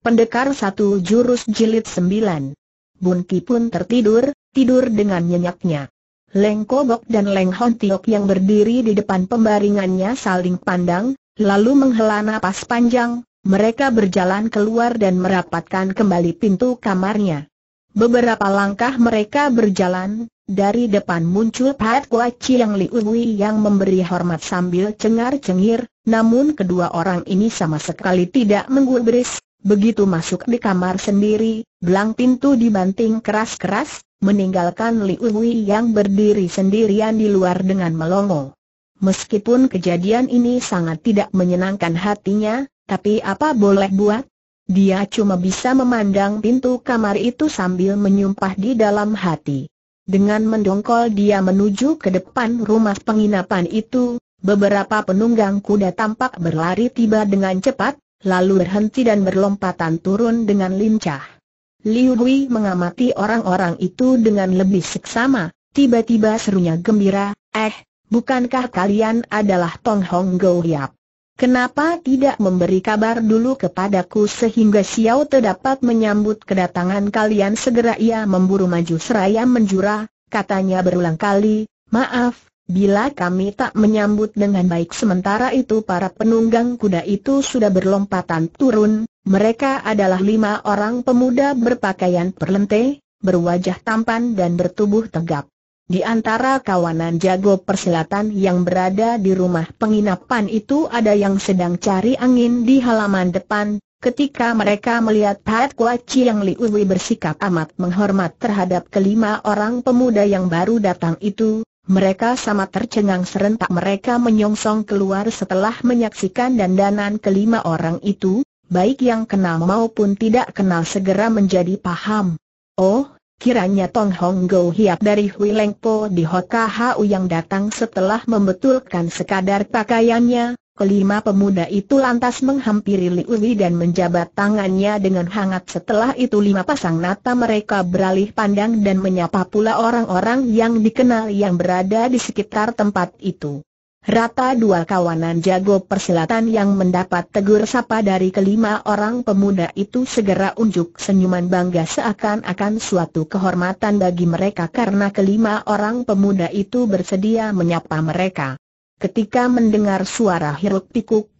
Pendekar satu jurus jilid sembilan. Bunti pun tertidur, tidur dengan nyenyaknya. Leng Kobok dan Leng Hon Tiok yang berdiri di depan pembaringannya saling pandang, lalu menghela nafas panjang, mereka berjalan keluar dan merapatkan kembali pintu kamarnya. Beberapa langkah mereka berjalan, dari depan muncul Pat Kuaci yang Liuwi yang memberi hormat sambil cengar-cengir, namun kedua orang ini sama sekali tidak menggubris, Begitu masuk di kamar sendiri, belang pintu dibanting keras-keras, meninggalkan Li Uwi yang berdiri sendirian di luar dengan melongo. Meskipun kejadian ini sangat tidak menyenangkan hatinya, tapi apa boleh buat? Dia cuma bisa memandang pintu kamar itu sambil menyumpah di dalam hati. Dengan mendongkol dia menuju ke depan rumah penginapan itu, beberapa penunggang kuda tampak berlari tiba dengan cepat, lalu berhenti dan berlompatan turun dengan lincah. Liu Hui mengamati orang-orang itu dengan lebih seksama, tiba-tiba serunya gembira, eh, bukankah kalian adalah Tong Hong Go Hiap? Kenapa tidak memberi kabar dulu kepadaku sehingga Xiao Te dapat menyambut kedatangan kalian segera ia memburu maju seraya menjura, katanya berulang kali, maaf, Bila kami tak menyambut dengan baik sementara itu para penunggang kuda itu sudah berlompatan turun, mereka adalah lima orang pemuda berpakaian perlente, berwajah tampan dan bertubuh tegap. Di antara kawanan jago persilatan yang berada di rumah penginapan itu ada yang sedang cari angin di halaman depan, Ketika mereka melihat Pat Kua Chiang Liuwi bersikap amat menghormat terhadap kelima orang pemuda yang baru datang itu, mereka sama tercengang serentak mereka menyongsong keluar setelah menyaksikan dandanan kelima orang itu, baik yang kenal maupun tidak kenal segera menjadi paham. Oh, Kiranya Tong Hong Go Hiap dari Hui Leng Po di Hot yang datang setelah membetulkan sekadar pakaiannya, Kelima pemuda itu lantas menghampiri Liuwi dan menjabat tangannya dengan hangat setelah itu lima pasang mata mereka beralih pandang dan menyapa pula orang-orang yang dikenal yang berada di sekitar tempat itu. Rata dua kawanan jago persilatan yang mendapat tegur sapa dari kelima orang pemuda itu segera unjuk senyuman bangga seakan-akan suatu kehormatan bagi mereka karena kelima orang pemuda itu bersedia menyapa mereka. Ketika mendengar suara hiruk pikuk,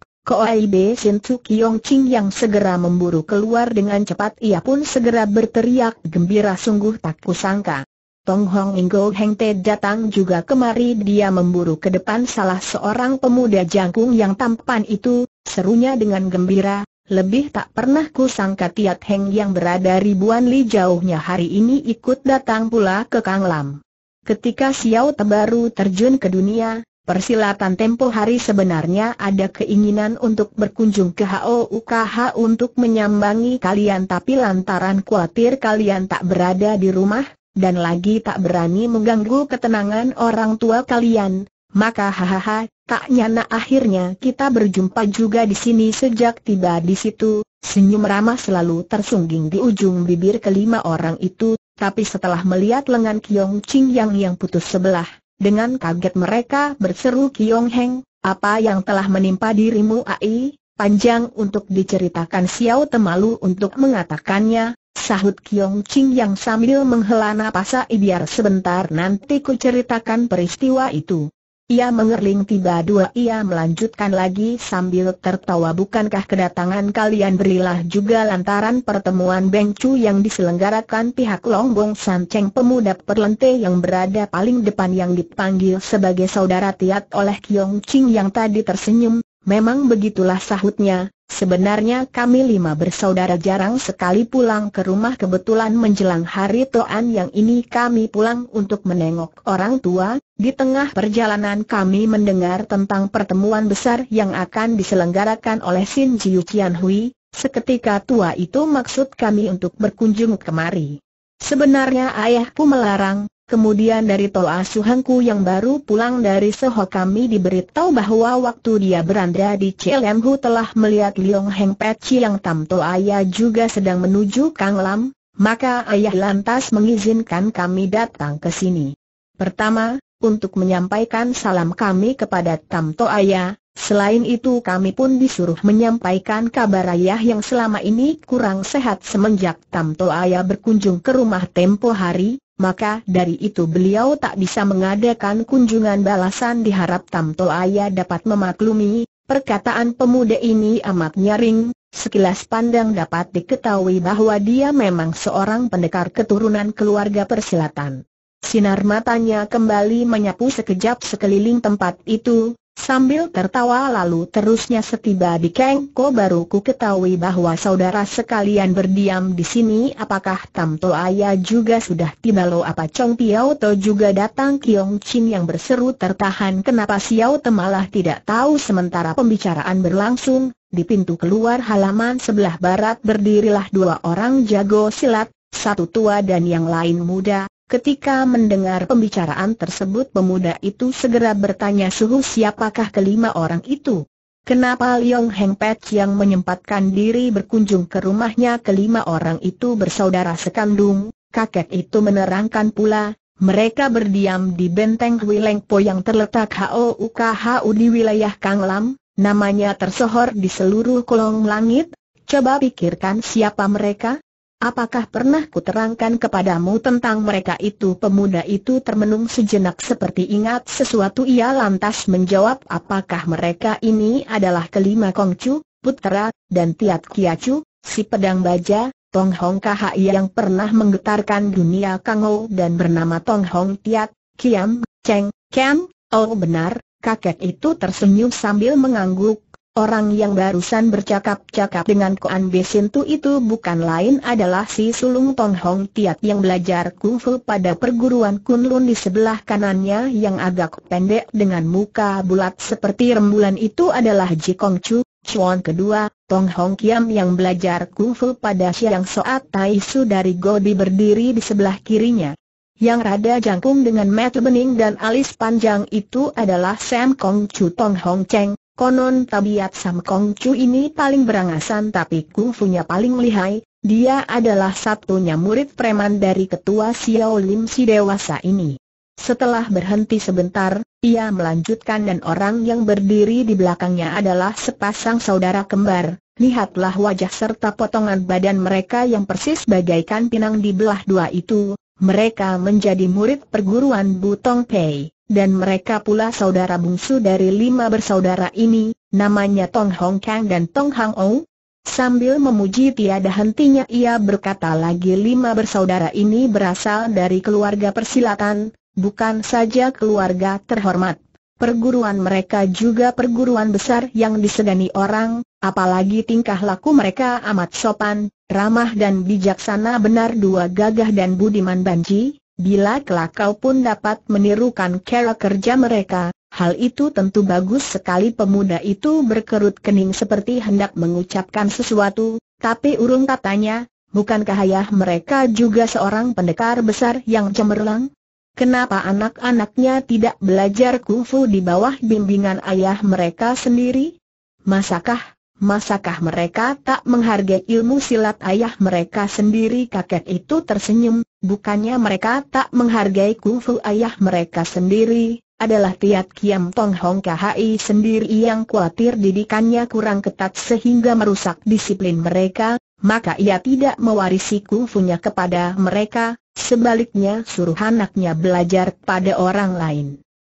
Be Sin Chu Kiong Ching yang segera memburu keluar dengan cepat ia pun segera berteriak gembira sungguh tak kusangka. Tong Hong Ingo Heng Te datang juga kemari dia memburu ke depan salah seorang pemuda jangkung yang tampan itu, serunya dengan gembira, lebih tak pernah kusangka Tiat Heng yang berada ribuan li jauhnya hari ini ikut datang pula ke Kang Lam. Ketika Xiao Te baru terjun ke dunia, Persilatan tempo hari sebenarnya ada keinginan untuk berkunjung ke HOUKH untuk menyambangi kalian tapi lantaran khawatir kalian tak berada di rumah, dan lagi tak berani mengganggu ketenangan orang tua kalian, maka hahaha, tak nyana akhirnya kita berjumpa juga di sini sejak tiba di situ, senyum ramah selalu tersungging di ujung bibir kelima orang itu, tapi setelah melihat lengan Kiong Ching Yang yang putus sebelah, dengan kaget mereka berseru Kiong Heng, apa yang telah menimpa dirimu Ai? Panjang untuk diceritakan Xiao Temalu untuk mengatakannya, sahut Kiong Ching yang sambil menghela napas biar sebentar nanti ku ceritakan peristiwa itu. Ia mengerling tiba dua ia melanjutkan lagi sambil tertawa bukankah kedatangan kalian berilah juga lantaran pertemuan Beng Chu yang diselenggarakan pihak Longbong Sanceng pemuda perlente yang berada paling depan yang dipanggil sebagai saudara tiat oleh Kiong Ching yang tadi tersenyum, memang begitulah sahutnya, Sebenarnya kami lima bersaudara jarang sekali pulang ke rumah kebetulan menjelang hari Toan yang ini kami pulang untuk menengok orang tua, di tengah perjalanan kami mendengar tentang pertemuan besar yang akan diselenggarakan oleh Sin Jiu Qian Hui, seketika tua itu maksud kami untuk berkunjung kemari. Sebenarnya ayahku melarang, Kemudian dari Toa Asuhanku yang baru pulang dari Soho kami diberitahu bahwa waktu dia beranda di Cilemhu telah melihat Liong Heng Peci yang Tam Toa Ya juga sedang menuju Kang Lam, maka ayah lantas mengizinkan kami datang ke sini. Pertama, untuk menyampaikan salam kami kepada Tam Toa Ya, selain itu kami pun disuruh menyampaikan kabar ayah yang selama ini kurang sehat semenjak Tam Toa Ya berkunjung ke rumah tempo hari maka dari itu beliau tak bisa mengadakan kunjungan balasan diharap Tamto Aya dapat memaklumi, perkataan pemuda ini amat nyaring, sekilas pandang dapat diketahui bahwa dia memang seorang pendekar keturunan keluarga persilatan. Sinar matanya kembali menyapu sekejap sekeliling tempat itu, Sambil tertawa lalu terusnya setiba di kengko baru ku ketahui bahwa saudara sekalian berdiam di sini apakah tamto To Aya juga sudah tiba lo apa Chong Piao To juga datang Kiong Chin yang berseru tertahan kenapa Siao Te malah tidak tahu sementara pembicaraan berlangsung, di pintu keluar halaman sebelah barat berdirilah dua orang jago silat, satu tua dan yang lain muda, Ketika mendengar pembicaraan tersebut pemuda itu segera bertanya suhu siapakah kelima orang itu. Kenapa Liong Heng Pet yang menyempatkan diri berkunjung ke rumahnya kelima orang itu bersaudara sekandung, kakek itu menerangkan pula, mereka berdiam di benteng Wilengpo yang terletak HOUKHU di wilayah Kang Lam, namanya tersohor di seluruh kolong langit, coba pikirkan siapa mereka? Apakah pernah kuterangkan kepadamu tentang mereka itu? Pemuda itu termenung sejenak seperti ingat sesuatu ia lantas menjawab apakah mereka ini adalah kelima Kongcu, Putera, dan Tiat Kiacu, si pedang baja, Tong Hong Kahai yang pernah menggetarkan dunia Kangou dan bernama Tong Hong Tiat, Kiam, Cheng, Kem, oh benar, kakek itu tersenyum sambil mengangguk, Orang yang barusan bercakap-cakap dengan Koan Besintu itu bukan lain adalah si sulung Tong Hong Tiat yang belajar kungfu pada perguruan Kunlun di sebelah kanannya yang agak pendek dengan muka bulat seperti rembulan itu adalah Ji Kong Chu, Chuan kedua, Tong Hong Kiam yang belajar kungfu pada Siang Soat Tai Su dari Godi berdiri di sebelah kirinya. Yang rada jangkung dengan mata bening dan alis panjang itu adalah Sam Kong Chu Tong Hong Cheng, Konon tabiat Sam Kong Chu ini paling berangasan tapi kungfunya paling lihai, dia adalah satunya murid preman dari ketua Xiao Lim si dewasa ini. Setelah berhenti sebentar, ia melanjutkan dan orang yang berdiri di belakangnya adalah sepasang saudara kembar. Lihatlah wajah serta potongan badan mereka yang persis bagaikan pinang di belah dua itu, mereka menjadi murid perguruan Butong Pei dan mereka pula saudara bungsu dari lima bersaudara ini, namanya Tong Hong Kang dan Tong Hang Ou. Sambil memuji tiada hentinya ia berkata lagi lima bersaudara ini berasal dari keluarga persilatan, bukan saja keluarga terhormat. Perguruan mereka juga perguruan besar yang disegani orang, apalagi tingkah laku mereka amat sopan, ramah dan bijaksana benar dua gagah dan budiman banji, Bila kelak kau pun dapat menirukan cara kerja mereka, hal itu tentu bagus sekali pemuda itu berkerut kening seperti hendak mengucapkan sesuatu, tapi urung katanya, bukankah ayah mereka juga seorang pendekar besar yang cemerlang? Kenapa anak-anaknya tidak belajar kungfu di bawah bimbingan ayah mereka sendiri? Masakah Masakah mereka tak menghargai ilmu silat ayah mereka sendiri kakek itu tersenyum, bukannya mereka tak menghargai kungfu ayah mereka sendiri, adalah Tiat Kiam Tong Hong KHI sendiri yang khawatir didikannya kurang ketat sehingga merusak disiplin mereka, maka ia tidak mewarisi kungfunya kepada mereka, sebaliknya suruh anaknya belajar pada orang lain.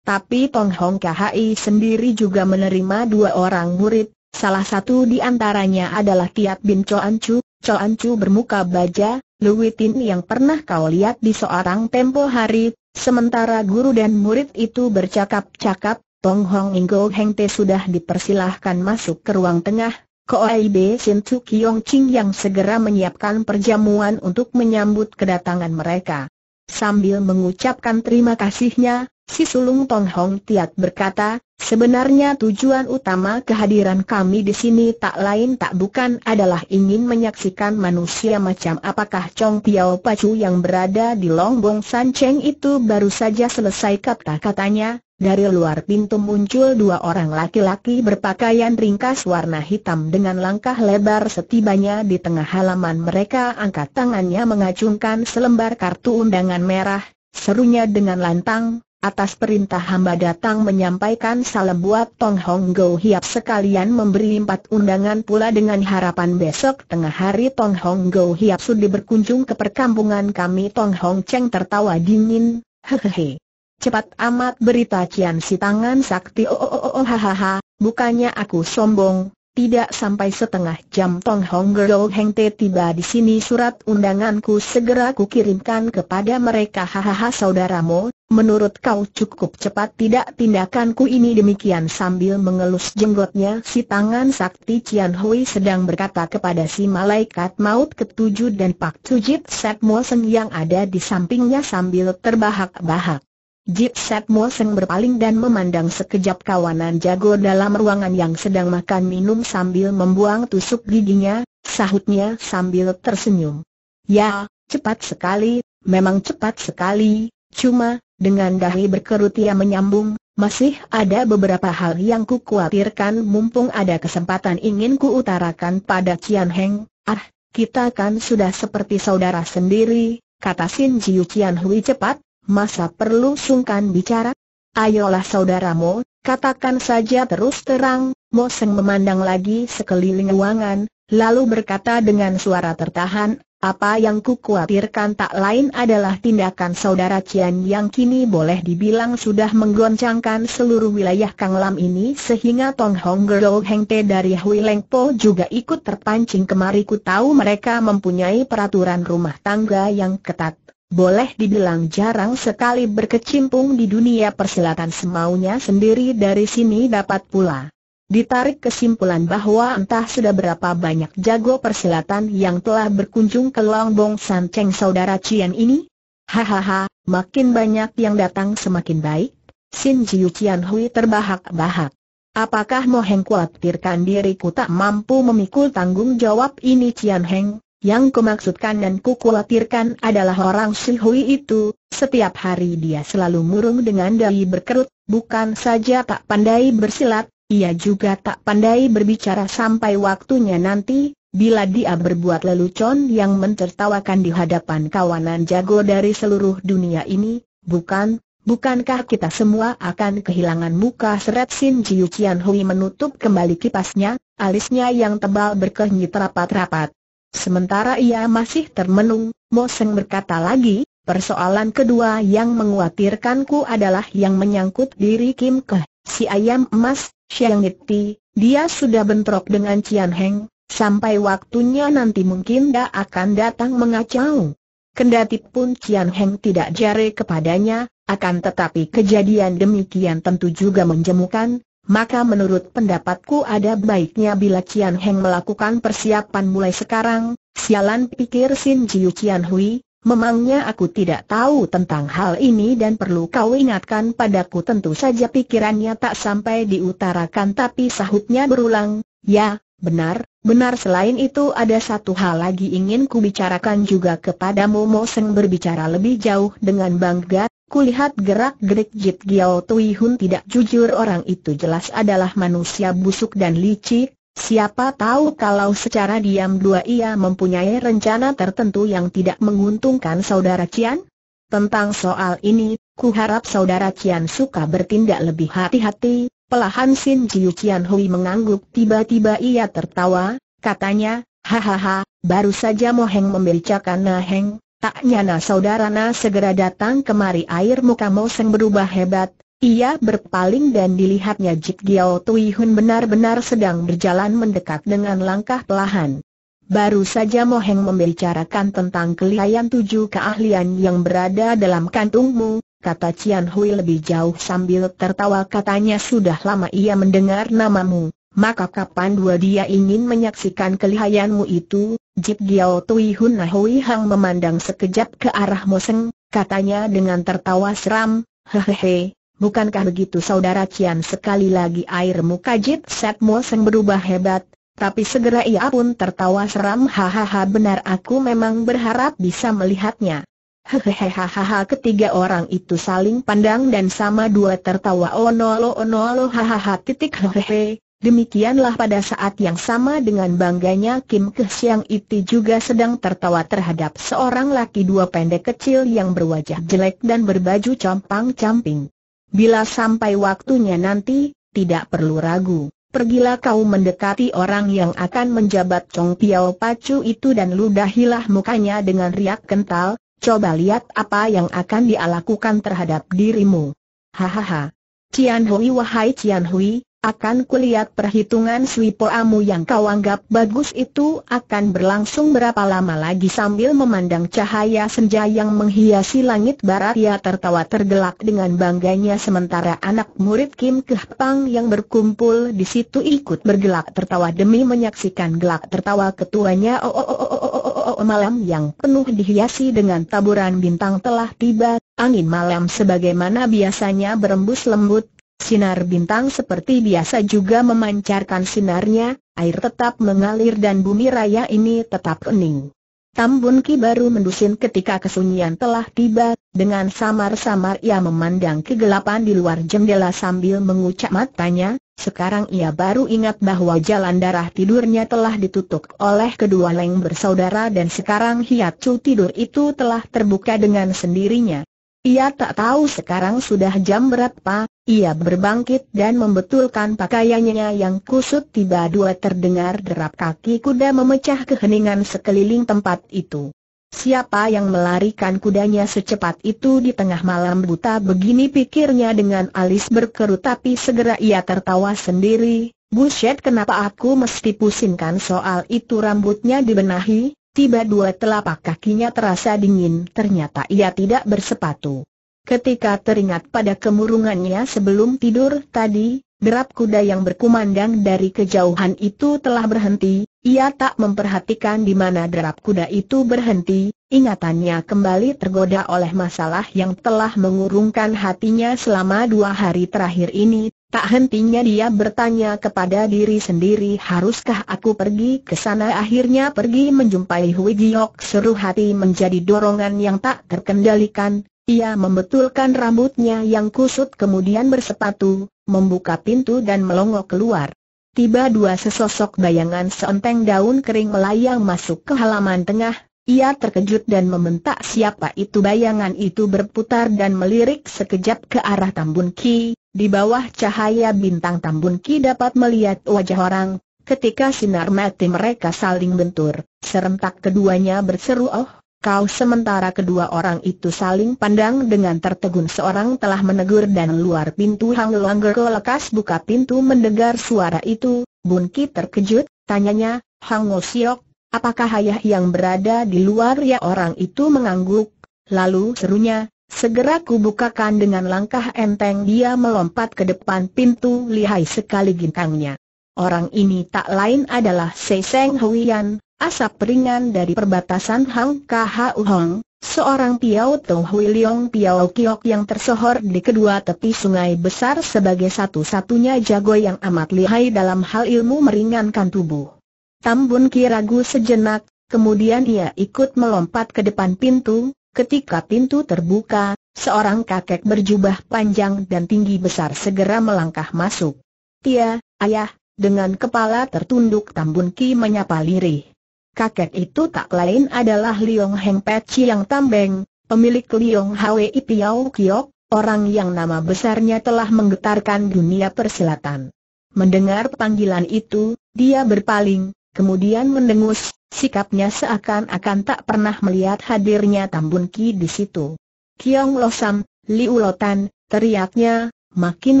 Tapi Tong Hong KHI sendiri juga menerima dua orang murid, Salah satu di antaranya adalah Tiat Bin Choan Chu, Choan Chu bermuka baja, Luwitin yang pernah kau lihat di seorang tempo hari, sementara guru dan murid itu bercakap-cakap, Tong Hong Ingo Heng Te sudah dipersilahkan masuk ke ruang tengah, Koai Be Sin Chu Kiong Ching yang segera menyiapkan perjamuan untuk menyambut kedatangan mereka. Sambil mengucapkan terima kasihnya, Si sulung Tong Hong Tiat berkata, sebenarnya tujuan utama kehadiran kami di sini tak lain tak bukan adalah ingin menyaksikan manusia macam apakah Chong Tiao Pacu yang berada di Longbong San Cheng itu baru saja selesai kata-katanya, dari luar pintu muncul dua orang laki-laki berpakaian ringkas warna hitam dengan langkah lebar setibanya di tengah halaman mereka angkat tangannya mengacungkan selembar kartu undangan merah, serunya dengan lantang, atas perintah hamba datang menyampaikan salam buat Tong Hong Go Hiap sekalian memberi empat undangan pula dengan harapan besok tengah hari Tong Hong Go Hiap sudah berkunjung ke perkampungan kami Tong Hong Cheng tertawa dingin, hehehe. Cepat amat berita Cian si tangan sakti oh oh oh, oh, oh hahaha, bukannya aku sombong, tidak sampai setengah jam Tong Hong Gerol Heng Te tiba di sini surat undanganku segera kukirimkan kepada mereka hahaha saudaramu, menurut kau cukup cepat tidak tindakanku ini demikian sambil mengelus jenggotnya si tangan sakti Cian Hui sedang berkata kepada si malaikat maut ketujuh dan Pak Tujit Set Mosen yang ada di sampingnya sambil terbahak-bahak. Jip mo Moseng berpaling dan memandang sekejap kawanan jago dalam ruangan yang sedang makan minum sambil membuang tusuk giginya, sahutnya sambil tersenyum. Ya, cepat sekali, memang cepat sekali, cuma, dengan dahi berkerut ia menyambung, masih ada beberapa hal yang ku khawatirkan mumpung ada kesempatan ingin ku utarakan pada Cian Heng, ah, kita kan sudah seperti saudara sendiri, kata Sin Jiu Cian Hui cepat, masa perlu sungkan bicara? Ayolah saudaramu, katakan saja terus terang, Mo memandang lagi sekeliling ruangan, lalu berkata dengan suara tertahan, apa yang khawatirkan tak lain adalah tindakan saudara Cian yang kini boleh dibilang sudah menggoncangkan seluruh wilayah Kang Lam ini sehingga Tong Hong Gero Heng Te dari Hui Leng Po juga ikut terpancing kemari ku tahu mereka mempunyai peraturan rumah tangga yang ketat boleh dibilang jarang sekali berkecimpung di dunia persilatan semaunya sendiri dari sini dapat pula. Ditarik kesimpulan bahwa entah sudah berapa banyak jago persilatan yang telah berkunjung ke Longbong San Cheng saudara Cian ini? Hahaha, makin banyak yang datang semakin baik. Sin Jiu Cian Hui terbahak-bahak. Apakah Mo Heng khawatirkan diriku tak mampu memikul tanggung jawab ini Cian Heng? Yang kumaksudkan dan kukhawatirkan adalah orang Hui itu, setiap hari dia selalu murung dengan dahi berkerut, bukan saja tak pandai bersilat, ia juga tak pandai berbicara sampai waktunya nanti, bila dia berbuat lelucon yang mentertawakan di hadapan kawanan jago dari seluruh dunia ini, bukan, bukankah kita semua akan kehilangan muka seret Sin Jiu Qian Hui menutup kembali kipasnya, alisnya yang tebal berkehnyit rapat-rapat. Sementara ia masih termenung, Mo berkata lagi, persoalan kedua yang menguatirkanku adalah yang menyangkut diri Kim Ke, si ayam emas, Xiang Niti, dia sudah bentrok dengan Cian Heng, sampai waktunya nanti mungkin dia akan datang mengacau. Kendati pun Cian Heng tidak jare kepadanya, akan tetapi kejadian demikian tentu juga menjemukan, maka menurut pendapatku ada baiknya bila Cian Heng melakukan persiapan mulai sekarang, sialan pikir Sin Jiu Qian Hui, memangnya aku tidak tahu tentang hal ini dan perlu kau ingatkan padaku tentu saja pikirannya tak sampai diutarakan tapi sahutnya berulang, ya, benar, benar selain itu ada satu hal lagi ingin ku bicarakan juga kepadamu Mo Seng berbicara lebih jauh dengan bangga Kulihat gerak-gerik Jit Giao Tui Hun tidak jujur orang itu jelas adalah manusia busuk dan licik, siapa tahu kalau secara diam dua ia mempunyai rencana tertentu yang tidak menguntungkan saudara Cian? Tentang soal ini, ku harap saudara Cian suka bertindak lebih hati-hati, pelahan Sin Jiu Cian Hui mengangguk tiba-tiba ia tertawa, katanya, hahaha, baru saja Moheng memberitakan Naheng, Tak nyana saudarana segera datang kemari air muka Moseng berubah hebat, ia berpaling dan dilihatnya Jip Giao Tui Hun benar-benar sedang berjalan mendekat dengan langkah pelahan. Baru saja Moheng membicarakan tentang kelihayan tujuh keahlian yang berada dalam kantungmu, kata Cian Hui lebih jauh sambil tertawa katanya sudah lama ia mendengar namamu, maka kapan dua dia ingin menyaksikan kelihayanmu itu, Jip Giao Tui Hun Hui Hang memandang sekejap ke arah Moseng, katanya dengan tertawa seram, hehehe, bukankah begitu saudara Cian sekali lagi air muka Jip Set Moseng berubah hebat, tapi segera ia pun tertawa seram hahaha benar aku memang berharap bisa melihatnya. hahaha. ketiga orang itu saling pandang dan sama dua tertawa onolo oh, onolo oh, hahaha titik hehehe Demikianlah pada saat yang sama dengan bangganya Kim Kesiang Iti juga sedang tertawa terhadap seorang laki dua pendek kecil yang berwajah jelek dan berbaju compang-camping. Bila sampai waktunya nanti, tidak perlu ragu. Pergilah kau mendekati orang yang akan menjabat Chong Piao Pacu itu dan ludahilah mukanya dengan riak kental, coba lihat apa yang akan dia lakukan terhadap dirimu. Hahaha. Cian Hui wahai Cian Hui, akan kulihat perhitungan swipoamu yang kau anggap bagus itu akan berlangsung berapa lama lagi sambil memandang cahaya senja yang menghiasi langit barat ia tertawa tergelak dengan bangganya sementara anak murid Kim Kehpang yang berkumpul di situ ikut bergelak tertawa demi menyaksikan gelak tertawa ketuanya oh oh oh oh oh oh oh oh, oh malam yang penuh dihiasi dengan taburan bintang telah tiba Angin malam sebagaimana biasanya berembus lembut Sinar bintang seperti biasa juga memancarkan sinarnya, air tetap mengalir dan bumi raya ini tetap kening. Tambun Ki baru mendusin ketika kesunyian telah tiba, dengan samar-samar ia memandang kegelapan di luar jendela sambil mengucap matanya, sekarang ia baru ingat bahwa jalan darah tidurnya telah ditutup oleh kedua leng bersaudara dan sekarang hiat cu tidur itu telah terbuka dengan sendirinya. Ia tak tahu sekarang sudah jam berapa, ia berbangkit dan membetulkan pakaiannya yang kusut tiba dua terdengar derap kaki kuda memecah keheningan sekeliling tempat itu. Siapa yang melarikan kudanya secepat itu di tengah malam buta begini pikirnya dengan alis berkerut tapi segera ia tertawa sendiri, Buset kenapa aku mesti pusingkan soal itu rambutnya dibenahi, Tiba dua telapak kakinya terasa dingin, ternyata ia tidak bersepatu. Ketika teringat pada kemurungannya sebelum tidur tadi, derap kuda yang berkumandang dari kejauhan itu telah berhenti, ia tak memperhatikan di mana derap kuda itu berhenti, ingatannya kembali tergoda oleh masalah yang telah mengurungkan hatinya selama dua hari terakhir ini Tak hentinya dia bertanya kepada diri sendiri haruskah aku pergi ke sana akhirnya pergi menjumpai Hui Giok seru hati menjadi dorongan yang tak terkendalikan. Ia membetulkan rambutnya yang kusut kemudian bersepatu, membuka pintu dan melongok keluar. Tiba dua sesosok bayangan seenteng daun kering melayang masuk ke halaman tengah, ia terkejut dan membentak siapa itu bayangan itu berputar dan melirik sekejap ke arah Tambun Ki, di bawah cahaya bintang Tambun Ki dapat melihat wajah orang, ketika sinar mati mereka saling bentur, serentak keduanya berseru oh, kau sementara kedua orang itu saling pandang dengan tertegun seorang telah menegur dan luar pintu Hang ke lekas buka pintu mendengar suara itu, Bun Ki terkejut, tanyanya, Hang Siok, apakah ayah yang berada di luar ya orang itu mengangguk, lalu serunya, Segera kubukakan dengan langkah enteng dia melompat ke depan pintu lihai sekali gintangnya. Orang ini tak lain adalah Seiseng Yan, asap ringan dari perbatasan Hang U Hong, seorang Piao Tung Hui Leong Piao Kiok yang tersohor di kedua tepi sungai besar sebagai satu-satunya jago yang amat lihai dalam hal ilmu meringankan tubuh. Tambun Ki ragu sejenak, kemudian ia ikut melompat ke depan pintu, Ketika pintu terbuka, seorang kakek berjubah panjang dan tinggi besar segera melangkah masuk. Tia, ayah, dengan kepala tertunduk Tambun Ki menyapa lirih. Kakek itu tak lain adalah Liong Heng Peci yang tambeng, pemilik Liong Hwi Piao Kiok, orang yang nama besarnya telah menggetarkan dunia persilatan. Mendengar panggilan itu, dia berpaling, kemudian mendengus, Sikapnya seakan-akan tak pernah melihat hadirnya Tambun Ki di situ. Kiong Losam, Liu Lotan, teriaknya, makin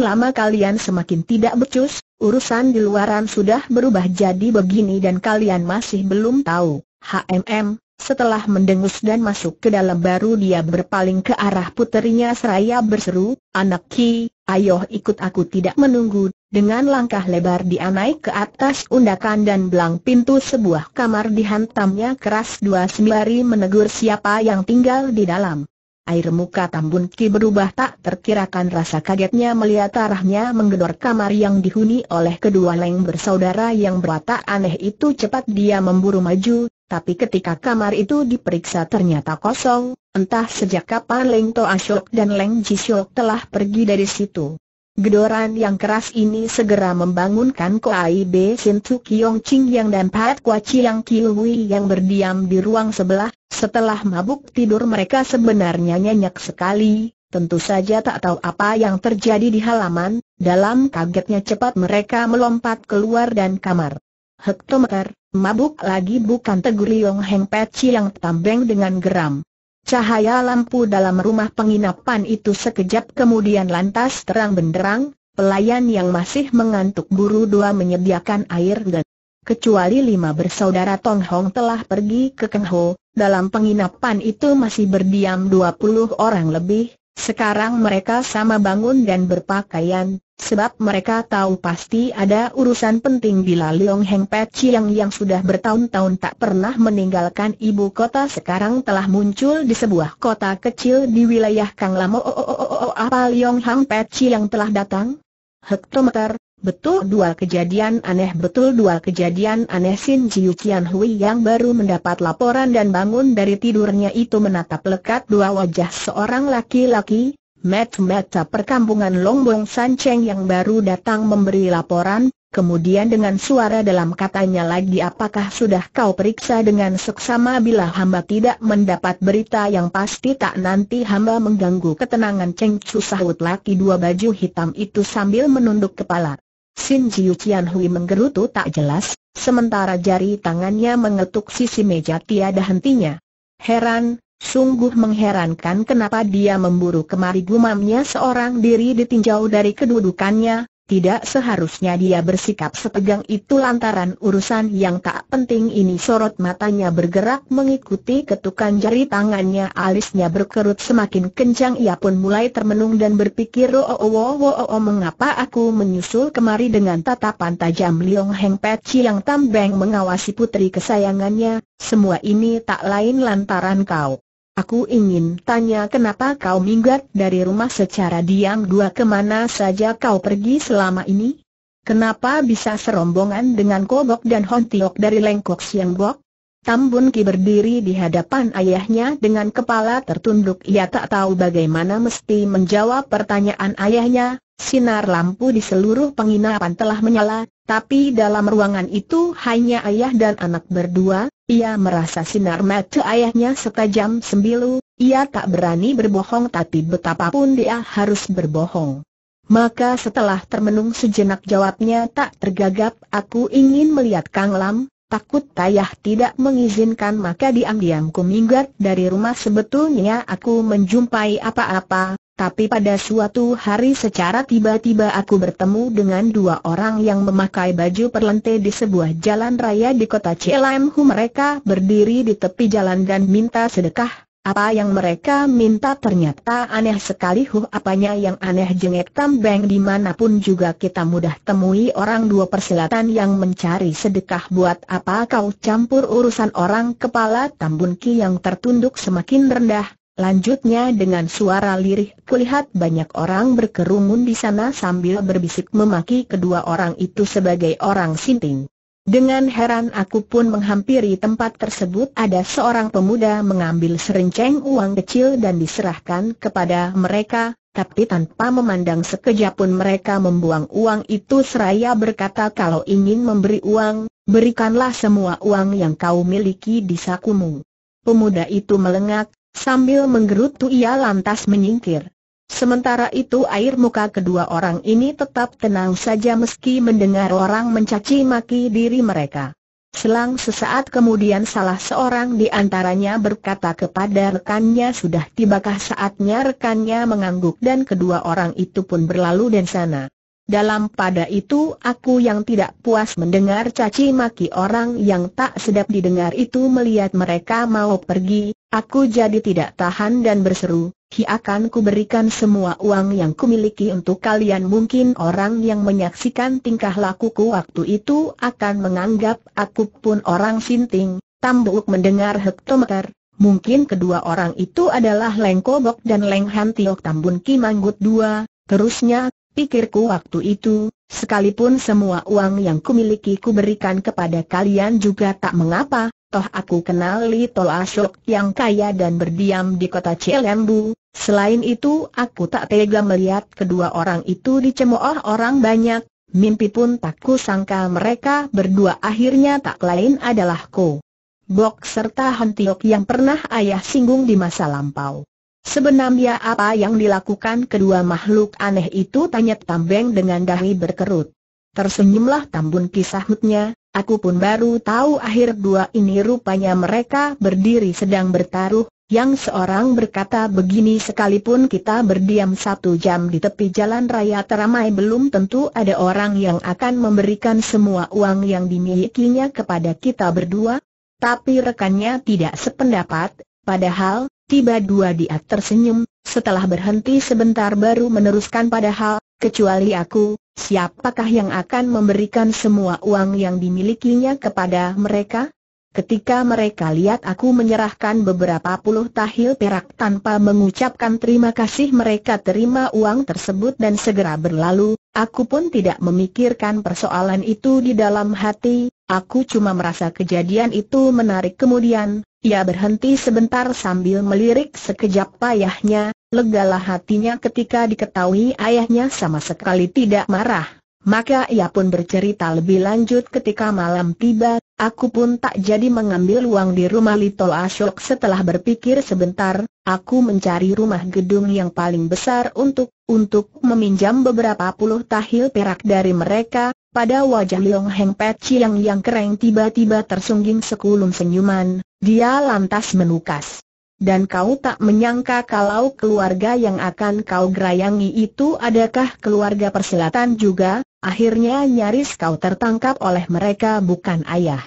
lama kalian semakin tidak becus, urusan di luaran sudah berubah jadi begini dan kalian masih belum tahu. HMM, setelah mendengus dan masuk ke dalam baru dia berpaling ke arah puterinya seraya berseru, Anak Ki, ayo ikut aku tidak menunggu, dengan langkah lebar dia naik ke atas undakan dan belang pintu sebuah kamar dihantamnya keras dua sembari menegur siapa yang tinggal di dalam. Air muka Tambun Ki berubah tak terkirakan rasa kagetnya melihat arahnya menggedor kamar yang dihuni oleh kedua leng bersaudara yang berwatak aneh itu cepat dia memburu maju, tapi ketika kamar itu diperiksa ternyata kosong, entah sejak kapan Leng To Ashok dan Leng Ji Shok telah pergi dari situ. Gedoran yang keras ini segera membangunkan Koai B. Sin Tu Kiong Ching Yang dan Pat Kwa Chiang Kiu yang berdiam di ruang sebelah. Setelah mabuk tidur mereka sebenarnya nyenyak sekali, tentu saja tak tahu apa yang terjadi di halaman. Dalam kagetnya cepat mereka melompat keluar dan kamar. Hektometer, mabuk lagi bukan Tegur Yong Heng Pat Chiang Tambeng dengan geram. Cahaya lampu dalam rumah penginapan itu sekejap kemudian lantas terang benderang, pelayan yang masih mengantuk buru dua menyediakan air dan kecuali lima bersaudara Tong Hong telah pergi ke Keng Ho, dalam penginapan itu masih berdiam dua puluh orang lebih, sekarang mereka sama bangun dan berpakaian, sebab mereka tahu pasti ada urusan penting bila Leong Heng Pei Chiang yang sudah bertahun-tahun tak pernah meninggalkan ibu kota sekarang telah muncul di sebuah kota kecil di wilayah Kang Lamo. Oh, oh, oh, oh, oh apa Leong Heng Pei Chiang telah datang? Hektometer, Betul dua kejadian aneh Betul dua kejadian aneh Sin Jiu Qian Hui yang baru mendapat laporan dan bangun dari tidurnya itu menatap lekat dua wajah seorang laki-laki Met Meta perkampungan Longbong Sanceng yang baru datang memberi laporan, kemudian dengan suara dalam katanya lagi apakah sudah kau periksa dengan seksama bila hamba tidak mendapat berita yang pasti tak nanti hamba mengganggu ketenangan Cheng Chu sahut laki dua baju hitam itu sambil menunduk kepala. Sin Jiu Qian Hui menggerutu tak jelas, sementara jari tangannya mengetuk sisi meja tiada hentinya. Heran, Sungguh mengherankan kenapa dia memburu kemari gumamnya seorang diri ditinjau dari kedudukannya, tidak seharusnya dia bersikap setegang itu lantaran urusan yang tak penting ini sorot matanya bergerak mengikuti ketukan jari tangannya alisnya berkerut semakin kencang ia pun mulai termenung dan berpikir oh oh oh oh, oh, oh mengapa aku menyusul kemari dengan tatapan tajam Liong Heng Peci yang tambeng mengawasi putri kesayangannya, semua ini tak lain lantaran kau. Aku ingin tanya kenapa kau minggat dari rumah secara diam dua kemana saja kau pergi selama ini? Kenapa bisa serombongan dengan Kobok dan Hontiok dari Lengkok Siangbok? Tambun Ki berdiri di hadapan ayahnya dengan kepala tertunduk ia tak tahu bagaimana mesti menjawab pertanyaan ayahnya, Sinar lampu di seluruh penginapan telah menyala, tapi dalam ruangan itu hanya ayah dan anak berdua, ia merasa sinar mata ayahnya setajam sembilu, ia tak berani berbohong tapi betapapun dia harus berbohong. Maka setelah termenung sejenak jawabnya tak tergagap aku ingin melihat Kang Lam, takut tayah tidak mengizinkan maka diam-diam ku minggat dari rumah sebetulnya aku menjumpai apa-apa, tapi pada suatu hari secara tiba-tiba aku bertemu dengan dua orang yang memakai baju perlente di sebuah jalan raya di kota Cilemhu Mereka berdiri di tepi jalan dan minta sedekah Apa yang mereka minta ternyata aneh sekali Huh apanya yang aneh jengek tambeng dimanapun juga kita mudah temui orang dua persilatan yang mencari sedekah Buat apa kau campur urusan orang kepala tambun ki yang tertunduk semakin rendah Lanjutnya dengan suara lirih, kulihat banyak orang berkerumun di sana sambil berbisik memaki kedua orang itu sebagai orang sinting. Dengan heran aku pun menghampiri tempat tersebut ada seorang pemuda mengambil serenceng uang kecil dan diserahkan kepada mereka, tapi tanpa memandang sekejap pun mereka membuang uang itu seraya berkata kalau ingin memberi uang, berikanlah semua uang yang kau miliki di sakumu. Pemuda itu melengak, Sambil menggerutu ia lantas menyingkir. Sementara itu air muka kedua orang ini tetap tenang saja meski mendengar orang mencaci maki diri mereka. Selang sesaat kemudian salah seorang di antaranya berkata kepada rekannya sudah tibakah saatnya rekannya mengangguk dan kedua orang itu pun berlalu dan sana. Dalam pada itu aku yang tidak puas mendengar caci maki orang yang tak sedap didengar itu melihat mereka mau pergi, aku jadi tidak tahan dan berseru, Hi akan kuberikan semua uang yang kumiliki untuk kalian mungkin orang yang menyaksikan tingkah lakuku waktu itu akan menganggap aku pun orang sinting, Tambuk mendengar hektometer, mungkin kedua orang itu adalah Leng Kobok dan Leng Tiok Tambun Kimanggut dua. terusnya Pikirku waktu itu, sekalipun semua uang yang kumiliki kuberikan kepada kalian juga tak mengapa, toh aku kenal Li Tol Ashok yang kaya dan berdiam di kota Cilembu. Selain itu aku tak tega melihat kedua orang itu dicemooh orang banyak, mimpi pun tak kusangka mereka berdua akhirnya tak lain adalah ku. Bok serta Hantiok yang pernah ayah singgung di masa lampau. Sebenarnya apa yang dilakukan kedua makhluk aneh itu tanya Tambeng dengan dahi berkerut. Tersenyumlah Tambun kisahutnya, aku pun baru tahu akhir dua ini rupanya mereka berdiri sedang bertaruh, yang seorang berkata begini sekalipun kita berdiam satu jam di tepi jalan raya teramai belum tentu ada orang yang akan memberikan semua uang yang dimilikinya kepada kita berdua. Tapi rekannya tidak sependapat, padahal, tiba dua dia tersenyum, setelah berhenti sebentar baru meneruskan padahal, kecuali aku, siapakah yang akan memberikan semua uang yang dimilikinya kepada mereka? Ketika mereka lihat aku menyerahkan beberapa puluh tahil perak tanpa mengucapkan terima kasih mereka terima uang tersebut dan segera berlalu, aku pun tidak memikirkan persoalan itu di dalam hati, Aku cuma merasa kejadian itu menarik kemudian, ia berhenti sebentar sambil melirik sekejap payahnya, legalah hatinya ketika diketahui ayahnya sama sekali tidak marah. Maka ia pun bercerita lebih lanjut ketika malam tiba, Aku pun tak jadi mengambil uang di rumah Lito Ashok setelah berpikir sebentar, aku mencari rumah gedung yang paling besar untuk, untuk meminjam beberapa puluh tahil perak dari mereka, pada wajah Leong Heng Peci yang yang kering tiba-tiba tersungging sekulum senyuman, dia lantas menukas. Dan kau tak menyangka kalau keluarga yang akan kau gerayangi itu adakah keluarga perselatan juga, Akhirnya nyaris kau tertangkap oleh mereka bukan ayah.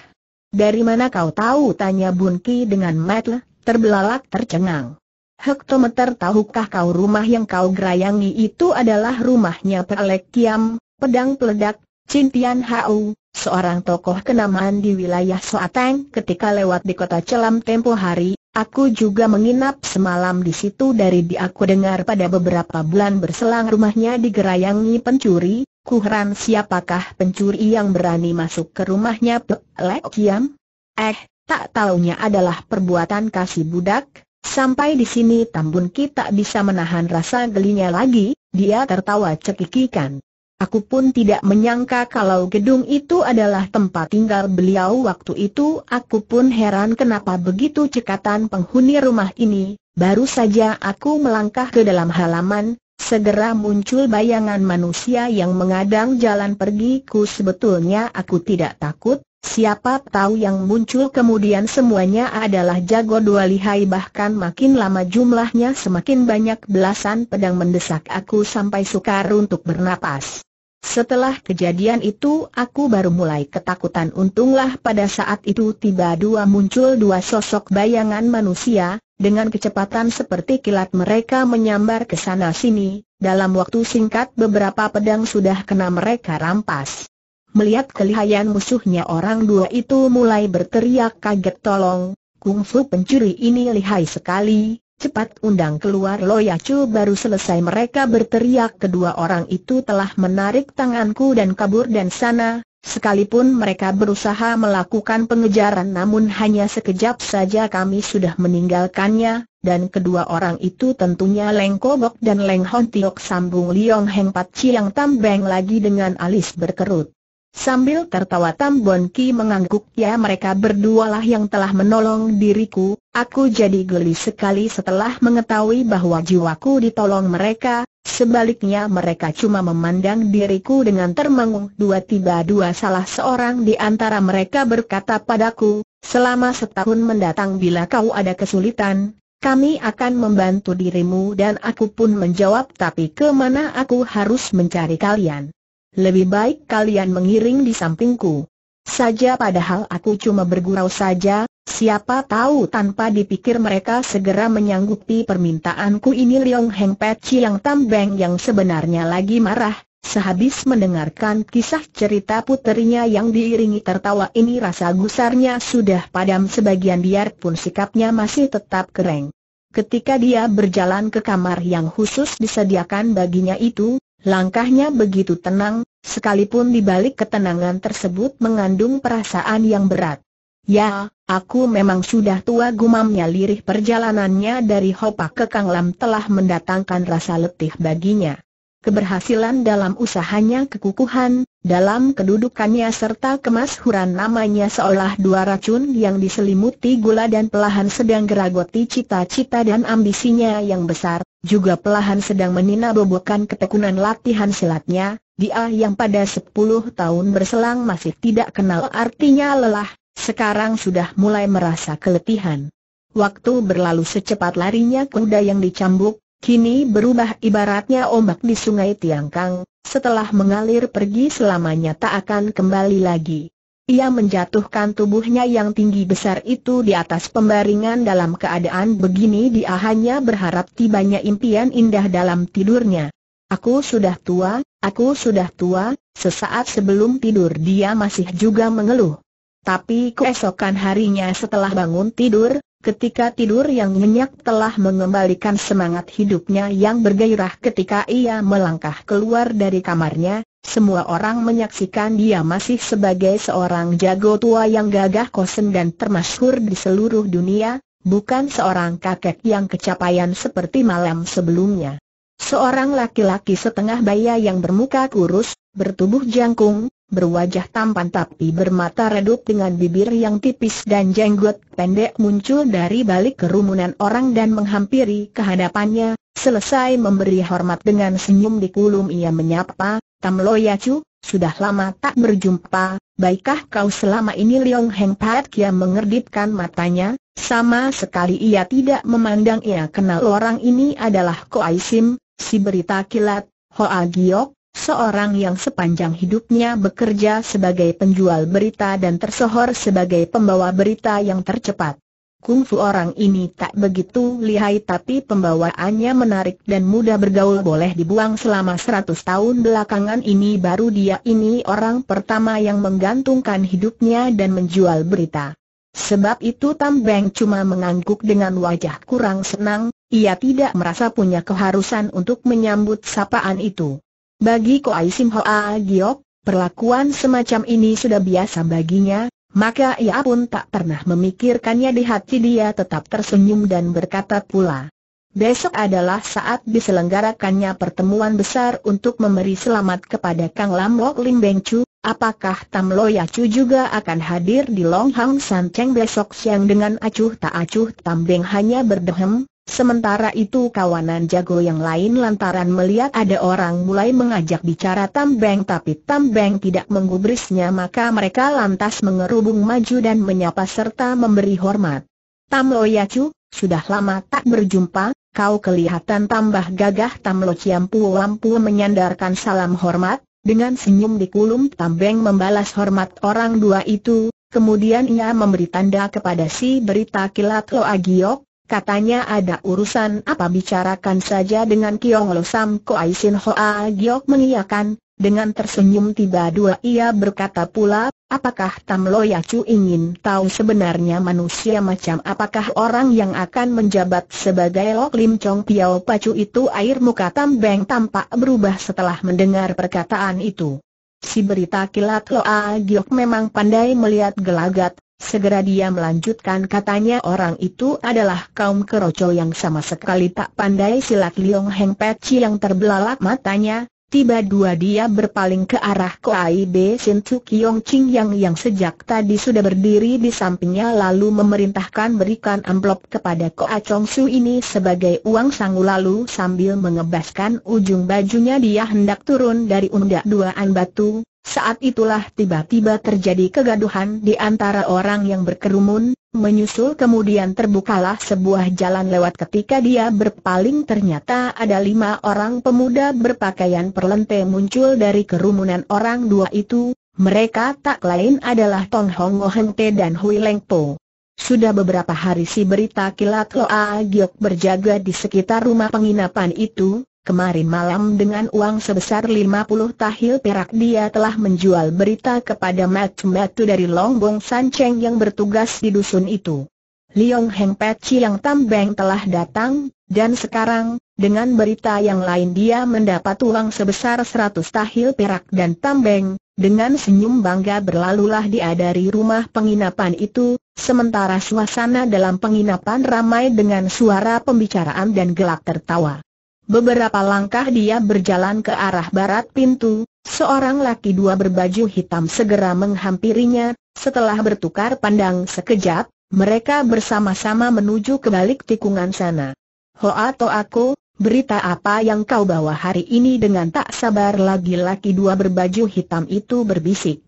Dari mana kau tahu? Tanya Bun Ki dengan metle, terbelalak tercengang. Hektometer tahukah kau rumah yang kau gerayangi itu adalah rumahnya Pelek Kiam, pedang peledak, Cintian Hau, seorang tokoh kenamaan di wilayah Soateng ketika lewat di kota Celam tempo hari, Aku juga menginap semalam di situ dari di aku dengar pada beberapa bulan berselang rumahnya digerayangi pencuri, Kuhran siapakah pencuri yang berani masuk ke rumahnya Pek Lek Kiam? Eh, tak taunya adalah perbuatan kasih budak, sampai di sini Tambun Ki tak bisa menahan rasa gelinya lagi, dia tertawa cekikikan. Aku pun tidak menyangka kalau gedung itu adalah tempat tinggal beliau waktu itu Aku pun heran kenapa begitu cekatan penghuni rumah ini Baru saja aku melangkah ke dalam halaman Segera muncul bayangan manusia yang mengadang jalan pergi ku sebetulnya aku tidak takut, siapa tahu yang muncul kemudian semuanya adalah jago dua lihai bahkan makin lama jumlahnya semakin banyak belasan pedang mendesak aku sampai sukar untuk bernapas. Setelah kejadian itu aku baru mulai ketakutan untunglah pada saat itu tiba dua muncul dua sosok bayangan manusia, dengan kecepatan seperti kilat mereka menyambar ke sana sini, dalam waktu singkat beberapa pedang sudah kena mereka rampas. Melihat kelihayan musuhnya orang dua itu mulai berteriak kaget tolong, kungfu pencuri ini lihai sekali, cepat undang keluar Loyacu baru selesai mereka berteriak kedua orang itu telah menarik tanganku dan kabur dan sana, Sekalipun mereka berusaha melakukan pengejaran namun hanya sekejap saja kami sudah meninggalkannya, dan kedua orang itu tentunya Leng Kobok dan Leng Hon Tiok sambung Liong Heng Pat Chi yang tambeng lagi dengan alis berkerut. Sambil tertawa Tam Bon Ki mengangguk ya mereka berdualah yang telah menolong diriku, aku jadi geli sekali setelah mengetahui bahwa jiwaku ditolong mereka, Sebaliknya mereka cuma memandang diriku dengan termangu. Dua tiba dua salah seorang di antara mereka berkata padaku, selama setahun mendatang bila kau ada kesulitan, kami akan membantu dirimu dan aku pun menjawab tapi kemana aku harus mencari kalian. Lebih baik kalian mengiring di sampingku. Saja padahal aku cuma bergurau saja, Siapa tahu tanpa dipikir mereka segera menyanggupi permintaanku ini Liong Heng Peci yang tambeng yang sebenarnya lagi marah, sehabis mendengarkan kisah cerita puterinya yang diiringi tertawa ini rasa gusarnya sudah padam sebagian biarpun sikapnya masih tetap kering. Ketika dia berjalan ke kamar yang khusus disediakan baginya itu, langkahnya begitu tenang, sekalipun dibalik ketenangan tersebut mengandung perasaan yang berat. Ya, aku memang sudah tua gumamnya lirih perjalanannya dari Hopa ke Kanglam telah mendatangkan rasa letih baginya. Keberhasilan dalam usahanya kekukuhan, dalam kedudukannya serta kemasyhuran namanya seolah dua racun yang diselimuti gula dan pelahan sedang geragoti cita-cita dan ambisinya yang besar, juga pelahan sedang menina bobokan ketekunan latihan silatnya, dia yang pada 10 tahun berselang masih tidak kenal artinya lelah, sekarang sudah mulai merasa keletihan. Waktu berlalu secepat larinya kuda yang dicambuk, kini berubah ibaratnya ombak di sungai Tiangkang, setelah mengalir pergi selamanya tak akan kembali lagi. Ia menjatuhkan tubuhnya yang tinggi besar itu di atas pembaringan dalam keadaan begini dia hanya berharap tibanya impian indah dalam tidurnya. Aku sudah tua, aku sudah tua, sesaat sebelum tidur dia masih juga mengeluh. Tapi keesokan harinya setelah bangun tidur, ketika tidur yang nyenyak telah mengembalikan semangat hidupnya yang bergairah ketika ia melangkah keluar dari kamarnya, semua orang menyaksikan dia masih sebagai seorang jago tua yang gagah kosen dan termasyhur di seluruh dunia, bukan seorang kakek yang kecapaian seperti malam sebelumnya. Seorang laki-laki setengah baya yang bermuka kurus, bertubuh jangkung, berwajah tampan tapi bermata redup dengan bibir yang tipis dan jenggot pendek muncul dari balik kerumunan orang dan menghampiri kehadapannya, selesai memberi hormat dengan senyum di kulum ia menyapa, Tam Loyacu, sudah lama tak berjumpa, baikah kau selama ini Leong Heng Pat Kia mengerdipkan matanya, sama sekali ia tidak memandang ia kenal orang ini adalah Ko Aisim. si berita kilat, Hoa Giok, seorang yang sepanjang hidupnya bekerja sebagai penjual berita dan tersohor sebagai pembawa berita yang tercepat. Kungfu orang ini tak begitu lihai tapi pembawaannya menarik dan mudah bergaul boleh dibuang selama 100 tahun belakangan ini baru dia ini orang pertama yang menggantungkan hidupnya dan menjual berita. Sebab itu Tam Beng cuma mengangguk dengan wajah kurang senang, ia tidak merasa punya keharusan untuk menyambut sapaan itu. Bagi Koai Sim Hoa Giok, perlakuan semacam ini sudah biasa baginya, maka ia pun tak pernah memikirkannya di hati dia tetap tersenyum dan berkata pula. Besok adalah saat diselenggarakannya pertemuan besar untuk memberi selamat kepada Kang Lam Lok Lim Beng Chu, apakah Tam Ya Chu juga akan hadir di Long Hang San Cheng besok siang dengan acuh tak acuh Tam Beng hanya berdehem? Sementara itu kawanan jago yang lain lantaran melihat ada orang mulai mengajak bicara Tambeng, tapi Tambeng tidak menggubrisnya maka mereka lantas mengerubung maju dan menyapa serta memberi hormat. Tam Yacu, sudah lama tak berjumpa, kau kelihatan tambah gagah Tam Lo Ciampu Lampu menyandarkan salam hormat, dengan senyum di kulum Tambeng membalas hormat orang dua itu, kemudian ia memberi tanda kepada si berita kilat Lo Agiok, Katanya ada urusan apa bicarakan saja dengan Kiong Lo Sam Ko Sin Hoa Giok mengiyakan, dengan tersenyum tiba dua ia berkata pula, apakah Tam Lo ya Chu ingin tahu sebenarnya manusia macam apakah orang yang akan menjabat sebagai Lok Lim Chong Piao Pacu itu air muka Tam Beng tampak berubah setelah mendengar perkataan itu. Si berita kilat Loa Giok memang pandai melihat gelagat, Segera dia melanjutkan katanya orang itu adalah kaum kerocol yang sama sekali tak pandai silat Liong Heng Peci yang terbelalak matanya, tiba dua dia berpaling ke arah Koai B Sin Tsu Kiong Ching Yang yang sejak tadi sudah berdiri di sampingnya lalu memerintahkan berikan amplop kepada A Chong Su ini sebagai uang sanggul lalu sambil mengebaskan ujung bajunya dia hendak turun dari undak duaan batu, saat itulah tiba-tiba terjadi kegaduhan di antara orang yang berkerumun, menyusul kemudian terbukalah sebuah jalan lewat ketika dia berpaling ternyata ada lima orang pemuda berpakaian perlente muncul dari kerumunan orang dua itu, mereka tak lain adalah Tong Hong Hengte dan Hui Leng Po. Sudah beberapa hari si berita kilat Loa Giok berjaga di sekitar rumah penginapan itu, Kemarin malam dengan uang sebesar 50 tahil perak dia telah menjual berita kepada Mat Matu dari Longbong Sanceng yang bertugas di dusun itu. Liong Heng Peci yang tambeng telah datang, dan sekarang, dengan berita yang lain dia mendapat uang sebesar 100 tahil perak dan tambeng, dengan senyum bangga berlalulah dia dari rumah penginapan itu, sementara suasana dalam penginapan ramai dengan suara pembicaraan dan gelak tertawa. Beberapa langkah dia berjalan ke arah barat pintu, seorang laki dua berbaju hitam segera menghampirinya, setelah bertukar pandang sekejap, mereka bersama-sama menuju ke balik tikungan sana. atau aku, berita apa yang kau bawa hari ini dengan tak sabar lagi laki dua berbaju hitam itu berbisik.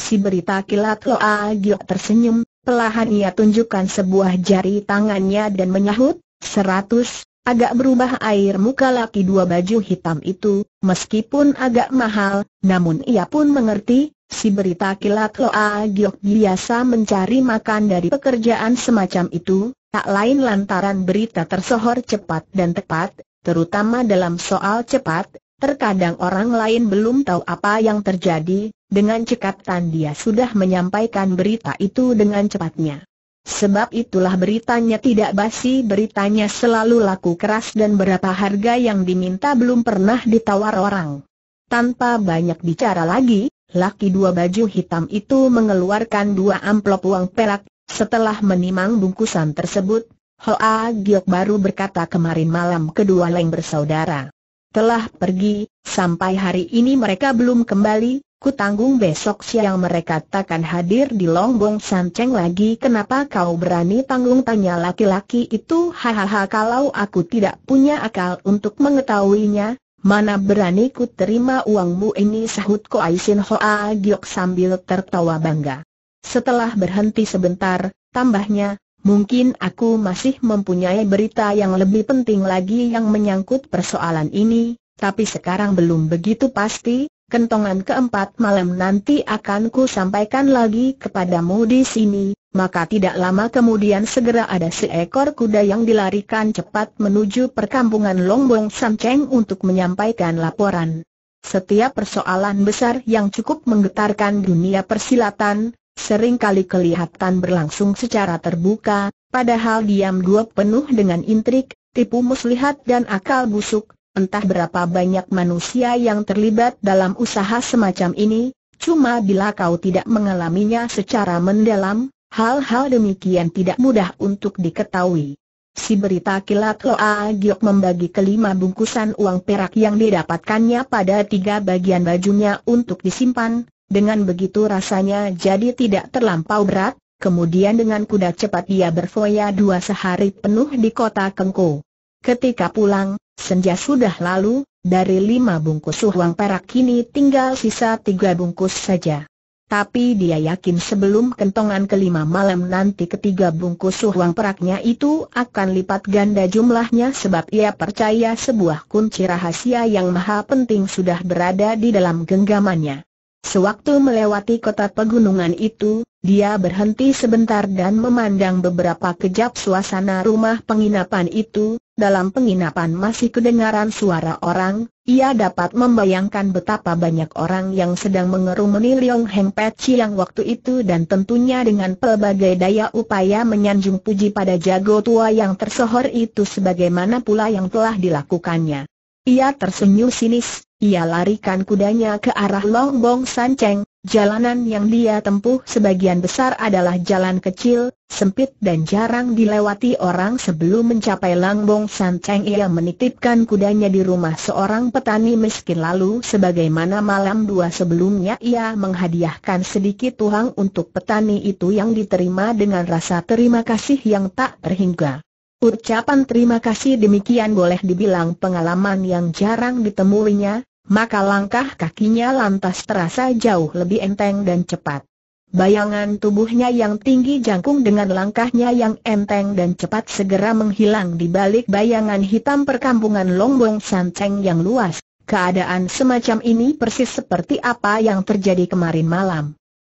Si berita kilat Hoa Gio tersenyum, pelahan ia tunjukkan sebuah jari tangannya dan menyahut, seratus, Agak berubah air muka laki dua baju hitam itu, meskipun agak mahal, namun ia pun mengerti, si berita kilat Loa Giok biasa mencari makan dari pekerjaan semacam itu, tak lain lantaran berita tersohor cepat dan tepat, terutama dalam soal cepat, terkadang orang lain belum tahu apa yang terjadi, dengan cekatan dia sudah menyampaikan berita itu dengan cepatnya. Sebab itulah beritanya tidak basi beritanya selalu laku keras dan berapa harga yang diminta belum pernah ditawar orang. Tanpa banyak bicara lagi, laki dua baju hitam itu mengeluarkan dua amplop uang perak, setelah menimang bungkusan tersebut, Hoa Giok baru berkata kemarin malam kedua leng bersaudara. Telah pergi, sampai hari ini mereka belum kembali, Ku tanggung besok siang mereka takkan hadir di Longbong Sanceng lagi Kenapa kau berani tanggung tanya laki-laki itu Hahaha kalau aku tidak punya akal untuk mengetahuinya Mana berani ku terima uangmu ini sahut Ko Aisin Hoa Giok sambil tertawa bangga Setelah berhenti sebentar, tambahnya Mungkin aku masih mempunyai berita yang lebih penting lagi yang menyangkut persoalan ini, tapi sekarang belum begitu pasti, kentongan keempat malam nanti akan ku sampaikan lagi kepadamu di sini, maka tidak lama kemudian segera ada seekor kuda yang dilarikan cepat menuju perkampungan Longbong Samceng untuk menyampaikan laporan. Setiap persoalan besar yang cukup menggetarkan dunia persilatan, sering kali kelihatan berlangsung secara terbuka, padahal diam dua penuh dengan intrik, tipu muslihat dan akal busuk, Entah berapa banyak manusia yang terlibat dalam usaha semacam ini, cuma bila kau tidak mengalaminya secara mendalam, hal-hal demikian tidak mudah untuk diketahui. Si berita kilat Loa Giok membagi kelima bungkusan uang perak yang didapatkannya pada tiga bagian bajunya untuk disimpan, dengan begitu rasanya jadi tidak terlampau berat, kemudian dengan kuda cepat ia berfoya dua sehari penuh di kota Kengko. Ketika pulang, Senja sudah lalu, dari lima bungkus suhuang perak kini tinggal sisa tiga bungkus saja. Tapi dia yakin sebelum kentongan kelima malam nanti ketiga bungkus suhuang peraknya itu akan lipat ganda jumlahnya sebab ia percaya sebuah kunci rahasia yang maha penting sudah berada di dalam genggamannya. Sewaktu melewati kota pegunungan itu, dia berhenti sebentar dan memandang beberapa kejap suasana rumah penginapan itu, dalam penginapan masih kedengaran suara orang, ia dapat membayangkan betapa banyak orang yang sedang mengerumuni Leong Heng Peci yang waktu itu dan tentunya dengan pelbagai daya upaya menyanjung puji pada jago tua yang tersohor itu sebagaimana pula yang telah dilakukannya. Ia tersenyum sinis, ia larikan kudanya ke arah Longbong Sanceng, jalanan yang dia tempuh sebagian besar adalah jalan kecil, sempit dan jarang dilewati orang sebelum mencapai Longbong Sanceng ia menitipkan kudanya di rumah seorang petani miskin lalu sebagaimana malam dua sebelumnya ia menghadiahkan sedikit tuang untuk petani itu yang diterima dengan rasa terima kasih yang tak terhingga. Ucapan terima kasih demikian boleh dibilang pengalaman yang jarang ditemuinya, maka langkah kakinya lantas terasa jauh lebih enteng dan cepat. Bayangan tubuhnya yang tinggi jangkung dengan langkahnya yang enteng dan cepat segera menghilang di balik bayangan hitam perkampungan Longbong Sanceng yang luas. Keadaan semacam ini persis seperti apa yang terjadi kemarin malam.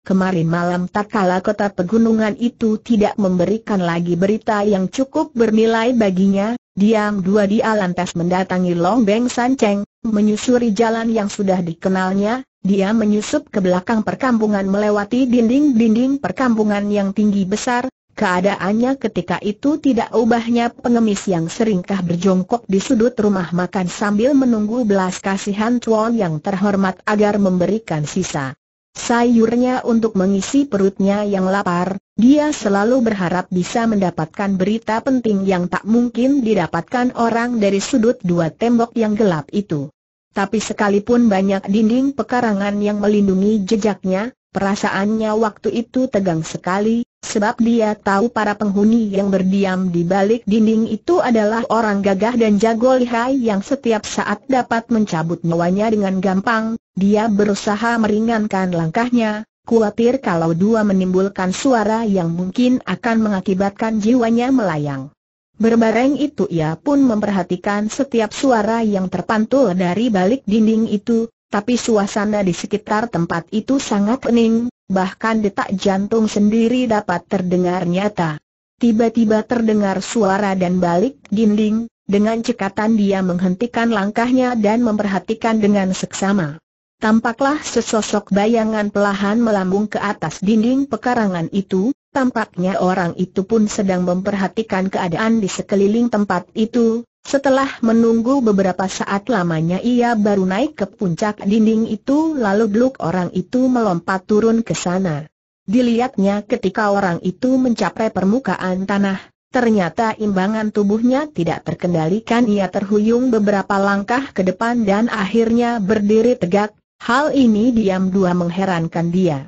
Kemarin malam tak kala kota pegunungan itu tidak memberikan lagi berita yang cukup bernilai baginya, Diam dua dia lantas mendatangi Long Beng San Cheng, menyusuri jalan yang sudah dikenalnya, dia menyusup ke belakang perkampungan melewati dinding-dinding perkampungan yang tinggi besar, keadaannya ketika itu tidak ubahnya pengemis yang seringkah berjongkok di sudut rumah makan sambil menunggu belas kasihan Tuan yang terhormat agar memberikan sisa sayurnya untuk mengisi perutnya yang lapar, dia selalu berharap bisa mendapatkan berita penting yang tak mungkin didapatkan orang dari sudut dua tembok yang gelap itu. Tapi sekalipun banyak dinding pekarangan yang melindungi jejaknya, Perasaannya waktu itu tegang sekali, sebab dia tahu para penghuni yang berdiam di balik dinding itu adalah orang gagah dan jago lihai yang setiap saat dapat mencabut nyawanya dengan gampang. Dia berusaha meringankan langkahnya, khawatir kalau dua menimbulkan suara yang mungkin akan mengakibatkan jiwanya melayang. Berbareng itu ia pun memperhatikan setiap suara yang terpantul dari balik dinding itu, tapi suasana di sekitar tempat itu sangat pening, bahkan detak jantung sendiri dapat terdengar nyata. Tiba-tiba terdengar suara dan balik dinding, dengan cekatan dia menghentikan langkahnya dan memperhatikan dengan seksama. Tampaklah sesosok bayangan pelahan melambung ke atas dinding pekarangan itu, tampaknya orang itu pun sedang memperhatikan keadaan di sekeliling tempat itu, setelah menunggu beberapa saat lamanya ia baru naik ke puncak dinding itu lalu beluk orang itu melompat turun ke sana. Dilihatnya ketika orang itu mencapai permukaan tanah, ternyata imbangan tubuhnya tidak terkendalikan ia terhuyung beberapa langkah ke depan dan akhirnya berdiri tegak, hal ini diam dua mengherankan dia.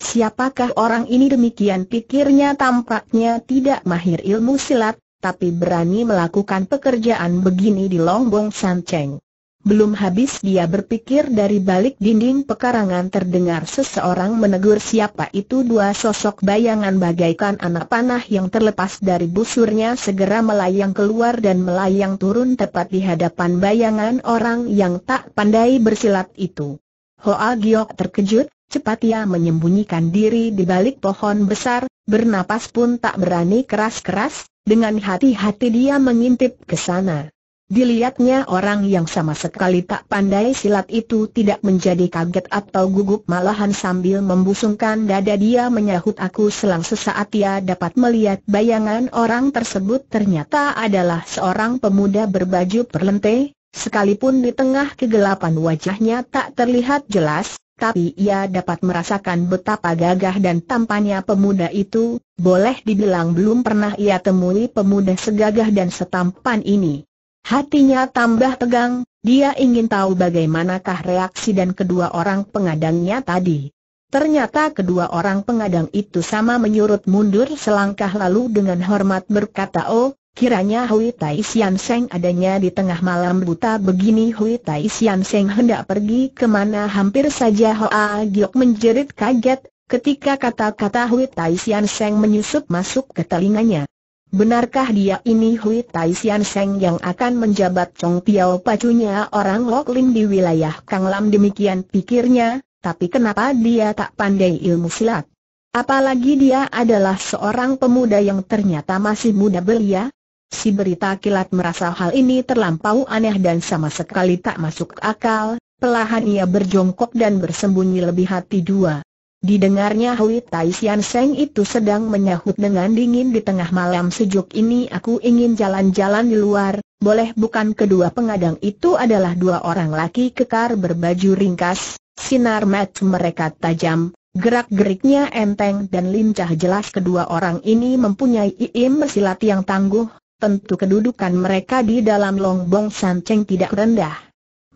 Siapakah orang ini demikian pikirnya tampaknya tidak mahir ilmu silat, tapi berani melakukan pekerjaan begini di Longbong San Cheng. Belum habis dia berpikir dari balik dinding pekarangan terdengar seseorang menegur siapa itu dua sosok bayangan bagaikan anak panah yang terlepas dari busurnya segera melayang keluar dan melayang turun tepat di hadapan bayangan orang yang tak pandai bersilat itu. Hoa Giok terkejut, cepat ia menyembunyikan diri di balik pohon besar, bernapas pun tak berani keras-keras, dengan hati-hati dia mengintip ke sana. Dilihatnya orang yang sama sekali tak pandai silat itu tidak menjadi kaget atau gugup malahan sambil membusungkan dada dia menyahut aku selang sesaat ia dapat melihat bayangan orang tersebut ternyata adalah seorang pemuda berbaju perlente, sekalipun di tengah kegelapan wajahnya tak terlihat jelas, tapi ia dapat merasakan betapa gagah dan tampannya pemuda itu, boleh dibilang belum pernah ia temui pemuda segagah dan setampan ini. Hatinya tambah tegang, dia ingin tahu bagaimanakah reaksi dan kedua orang pengadangnya tadi. Ternyata kedua orang pengadang itu sama menyurut mundur selangkah lalu dengan hormat berkata oh, Kiranya Hui Tai Sian Seng adanya di tengah malam buta begini Hui Tai Sian Seng hendak pergi kemana hampir saja Hoa Giok menjerit kaget, ketika kata-kata Hui Tai Sian Seng menyusup masuk ke telinganya. Benarkah dia ini Hui Tai Sian Seng yang akan menjabat Chong Piao pacunya orang Lok Lim di wilayah Kang Lam demikian pikirnya, tapi kenapa dia tak pandai ilmu silat? Apalagi dia adalah seorang pemuda yang ternyata masih muda belia, Si berita kilat merasa hal ini terlampau aneh dan sama sekali tak masuk akal, pelahan ia berjongkok dan bersembunyi lebih hati dua. Didengarnya Hui Tai Sian Seng itu sedang menyahut dengan dingin di tengah malam sejuk ini aku ingin jalan-jalan di luar, boleh bukan kedua pengadang itu adalah dua orang laki kekar berbaju ringkas, sinar mata mereka tajam, gerak-geriknya enteng dan lincah jelas kedua orang ini mempunyai iim bersilat yang tangguh, tentu kedudukan mereka di dalam Longbong Cheng tidak rendah.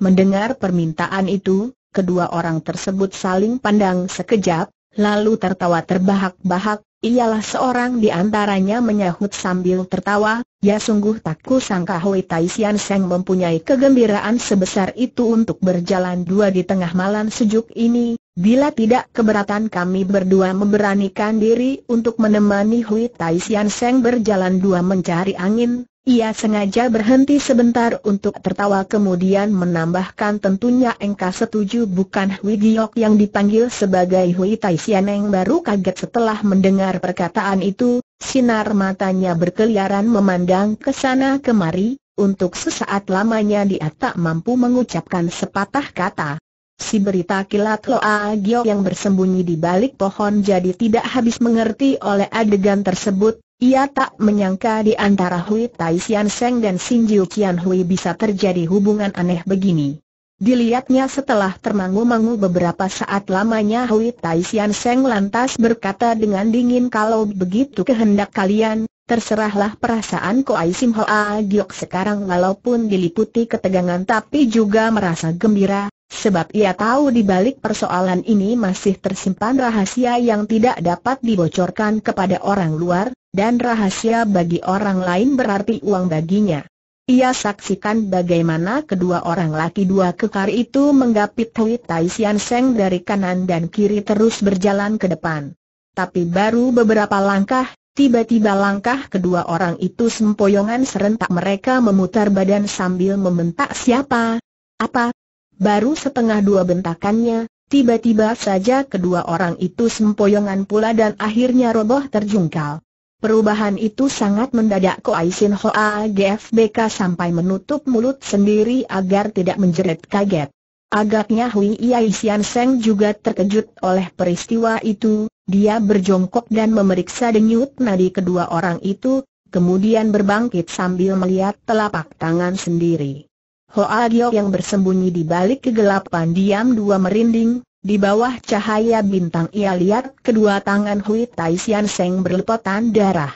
Mendengar permintaan itu, kedua orang tersebut saling pandang sekejap, lalu tertawa terbahak-bahak, Ialah seorang di antaranya menyahut sambil tertawa, ya sungguh tak kusangka Hui Tai Sian Seng mempunyai kegembiraan sebesar itu untuk berjalan dua di tengah malam sejuk ini, bila tidak keberatan kami berdua memberanikan diri untuk menemani Hui Tai Sian Seng berjalan dua mencari angin, ia sengaja berhenti sebentar untuk tertawa kemudian menambahkan tentunya engkau setuju bukan Hui Giok yang dipanggil sebagai Hui Tai yang baru kaget setelah mendengar perkataan itu, sinar matanya berkeliaran memandang ke sana kemari, untuk sesaat lamanya dia tak mampu mengucapkan sepatah kata. Si berita kilat Loa Giok yang bersembunyi di balik pohon jadi tidak habis mengerti oleh adegan tersebut, ia tak menyangka di antara Hui Tai Sian Seng dan Sin Jiu Qian Hui bisa terjadi hubungan aneh begini. Dilihatnya setelah termangu-mangu beberapa saat lamanya Hui Tai Sian Seng lantas berkata dengan dingin kalau begitu kehendak kalian, Terserahlah perasaan Ai Sim Hoa Giok sekarang walaupun diliputi ketegangan tapi juga merasa gembira, sebab ia tahu di balik persoalan ini masih tersimpan rahasia yang tidak dapat dibocorkan kepada orang luar, dan rahasia bagi orang lain berarti uang baginya. Ia saksikan bagaimana kedua orang laki dua kekar itu menggapit Hui Tai Sian Seng dari kanan dan kiri terus berjalan ke depan. Tapi baru beberapa langkah, tiba-tiba langkah kedua orang itu sempoyongan serentak mereka memutar badan sambil membentak siapa? Apa? Baru setengah dua bentakannya, tiba-tiba saja kedua orang itu sempoyongan pula dan akhirnya roboh terjungkal. Perubahan itu sangat mendadak Ko Aisin Hoa GFBK sampai menutup mulut sendiri agar tidak menjerit kaget. Agaknya Hui Yai Seng juga terkejut oleh peristiwa itu, dia berjongkok dan memeriksa denyut nadi kedua orang itu, kemudian berbangkit sambil melihat telapak tangan sendiri. Hoa Gio yang bersembunyi di balik kegelapan diam dua merinding, di bawah cahaya bintang ia lihat kedua tangan Hui Tai Sian Seng berlepotan darah.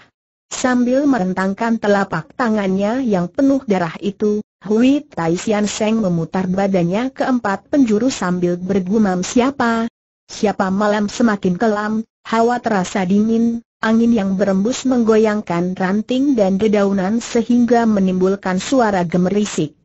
Sambil merentangkan telapak tangannya yang penuh darah itu, Hui Tai Sian Seng memutar badannya ke empat penjuru sambil bergumam siapa? Siapa malam semakin kelam, hawa terasa dingin, angin yang berembus menggoyangkan ranting dan dedaunan sehingga menimbulkan suara gemerisik.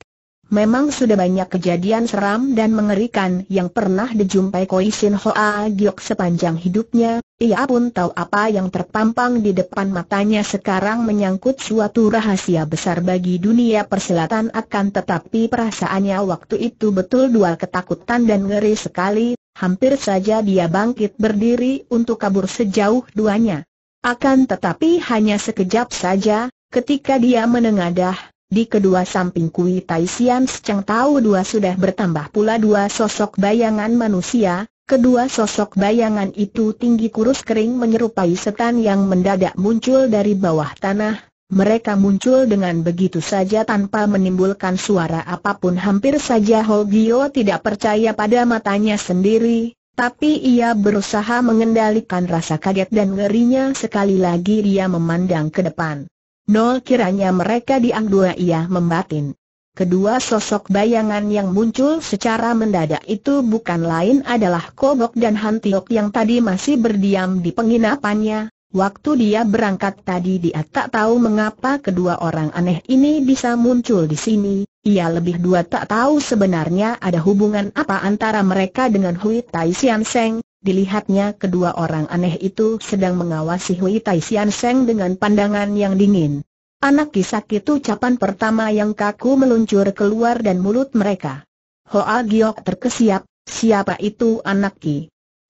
Memang sudah banyak kejadian seram dan mengerikan yang pernah dijumpai Koi Sin Hoa Giok sepanjang hidupnya, ia pun tahu apa yang terpampang di depan matanya sekarang menyangkut suatu rahasia besar bagi dunia persilatan akan tetapi perasaannya waktu itu betul dua ketakutan dan ngeri sekali, hampir saja dia bangkit berdiri untuk kabur sejauh duanya. Akan tetapi hanya sekejap saja, ketika dia menengadah, di kedua samping Kui Tai Sian Secang Tahu Dua sudah bertambah pula dua sosok bayangan manusia, kedua sosok bayangan itu tinggi kurus kering menyerupai setan yang mendadak muncul dari bawah tanah, mereka muncul dengan begitu saja tanpa menimbulkan suara apapun hampir saja Ho Gio tidak percaya pada matanya sendiri, tapi ia berusaha mengendalikan rasa kaget dan ngerinya sekali lagi dia memandang ke depan. Nol kiranya mereka dua ia membatin. Kedua sosok bayangan yang muncul secara mendadak itu bukan lain adalah Kobok dan Hantiok yang tadi masih berdiam di penginapannya. Waktu dia berangkat tadi dia tak tahu mengapa kedua orang aneh ini bisa muncul di sini. Ia lebih dua tak tahu sebenarnya ada hubungan apa antara mereka dengan Hui Tai Sian Seng, dilihatnya kedua orang aneh itu sedang mengawasi Hui Tai Sian Seng dengan pandangan yang dingin. Anak itu capan pertama yang kaku meluncur keluar dan mulut mereka. Hoa Giok terkesiap, siapa itu anak ki?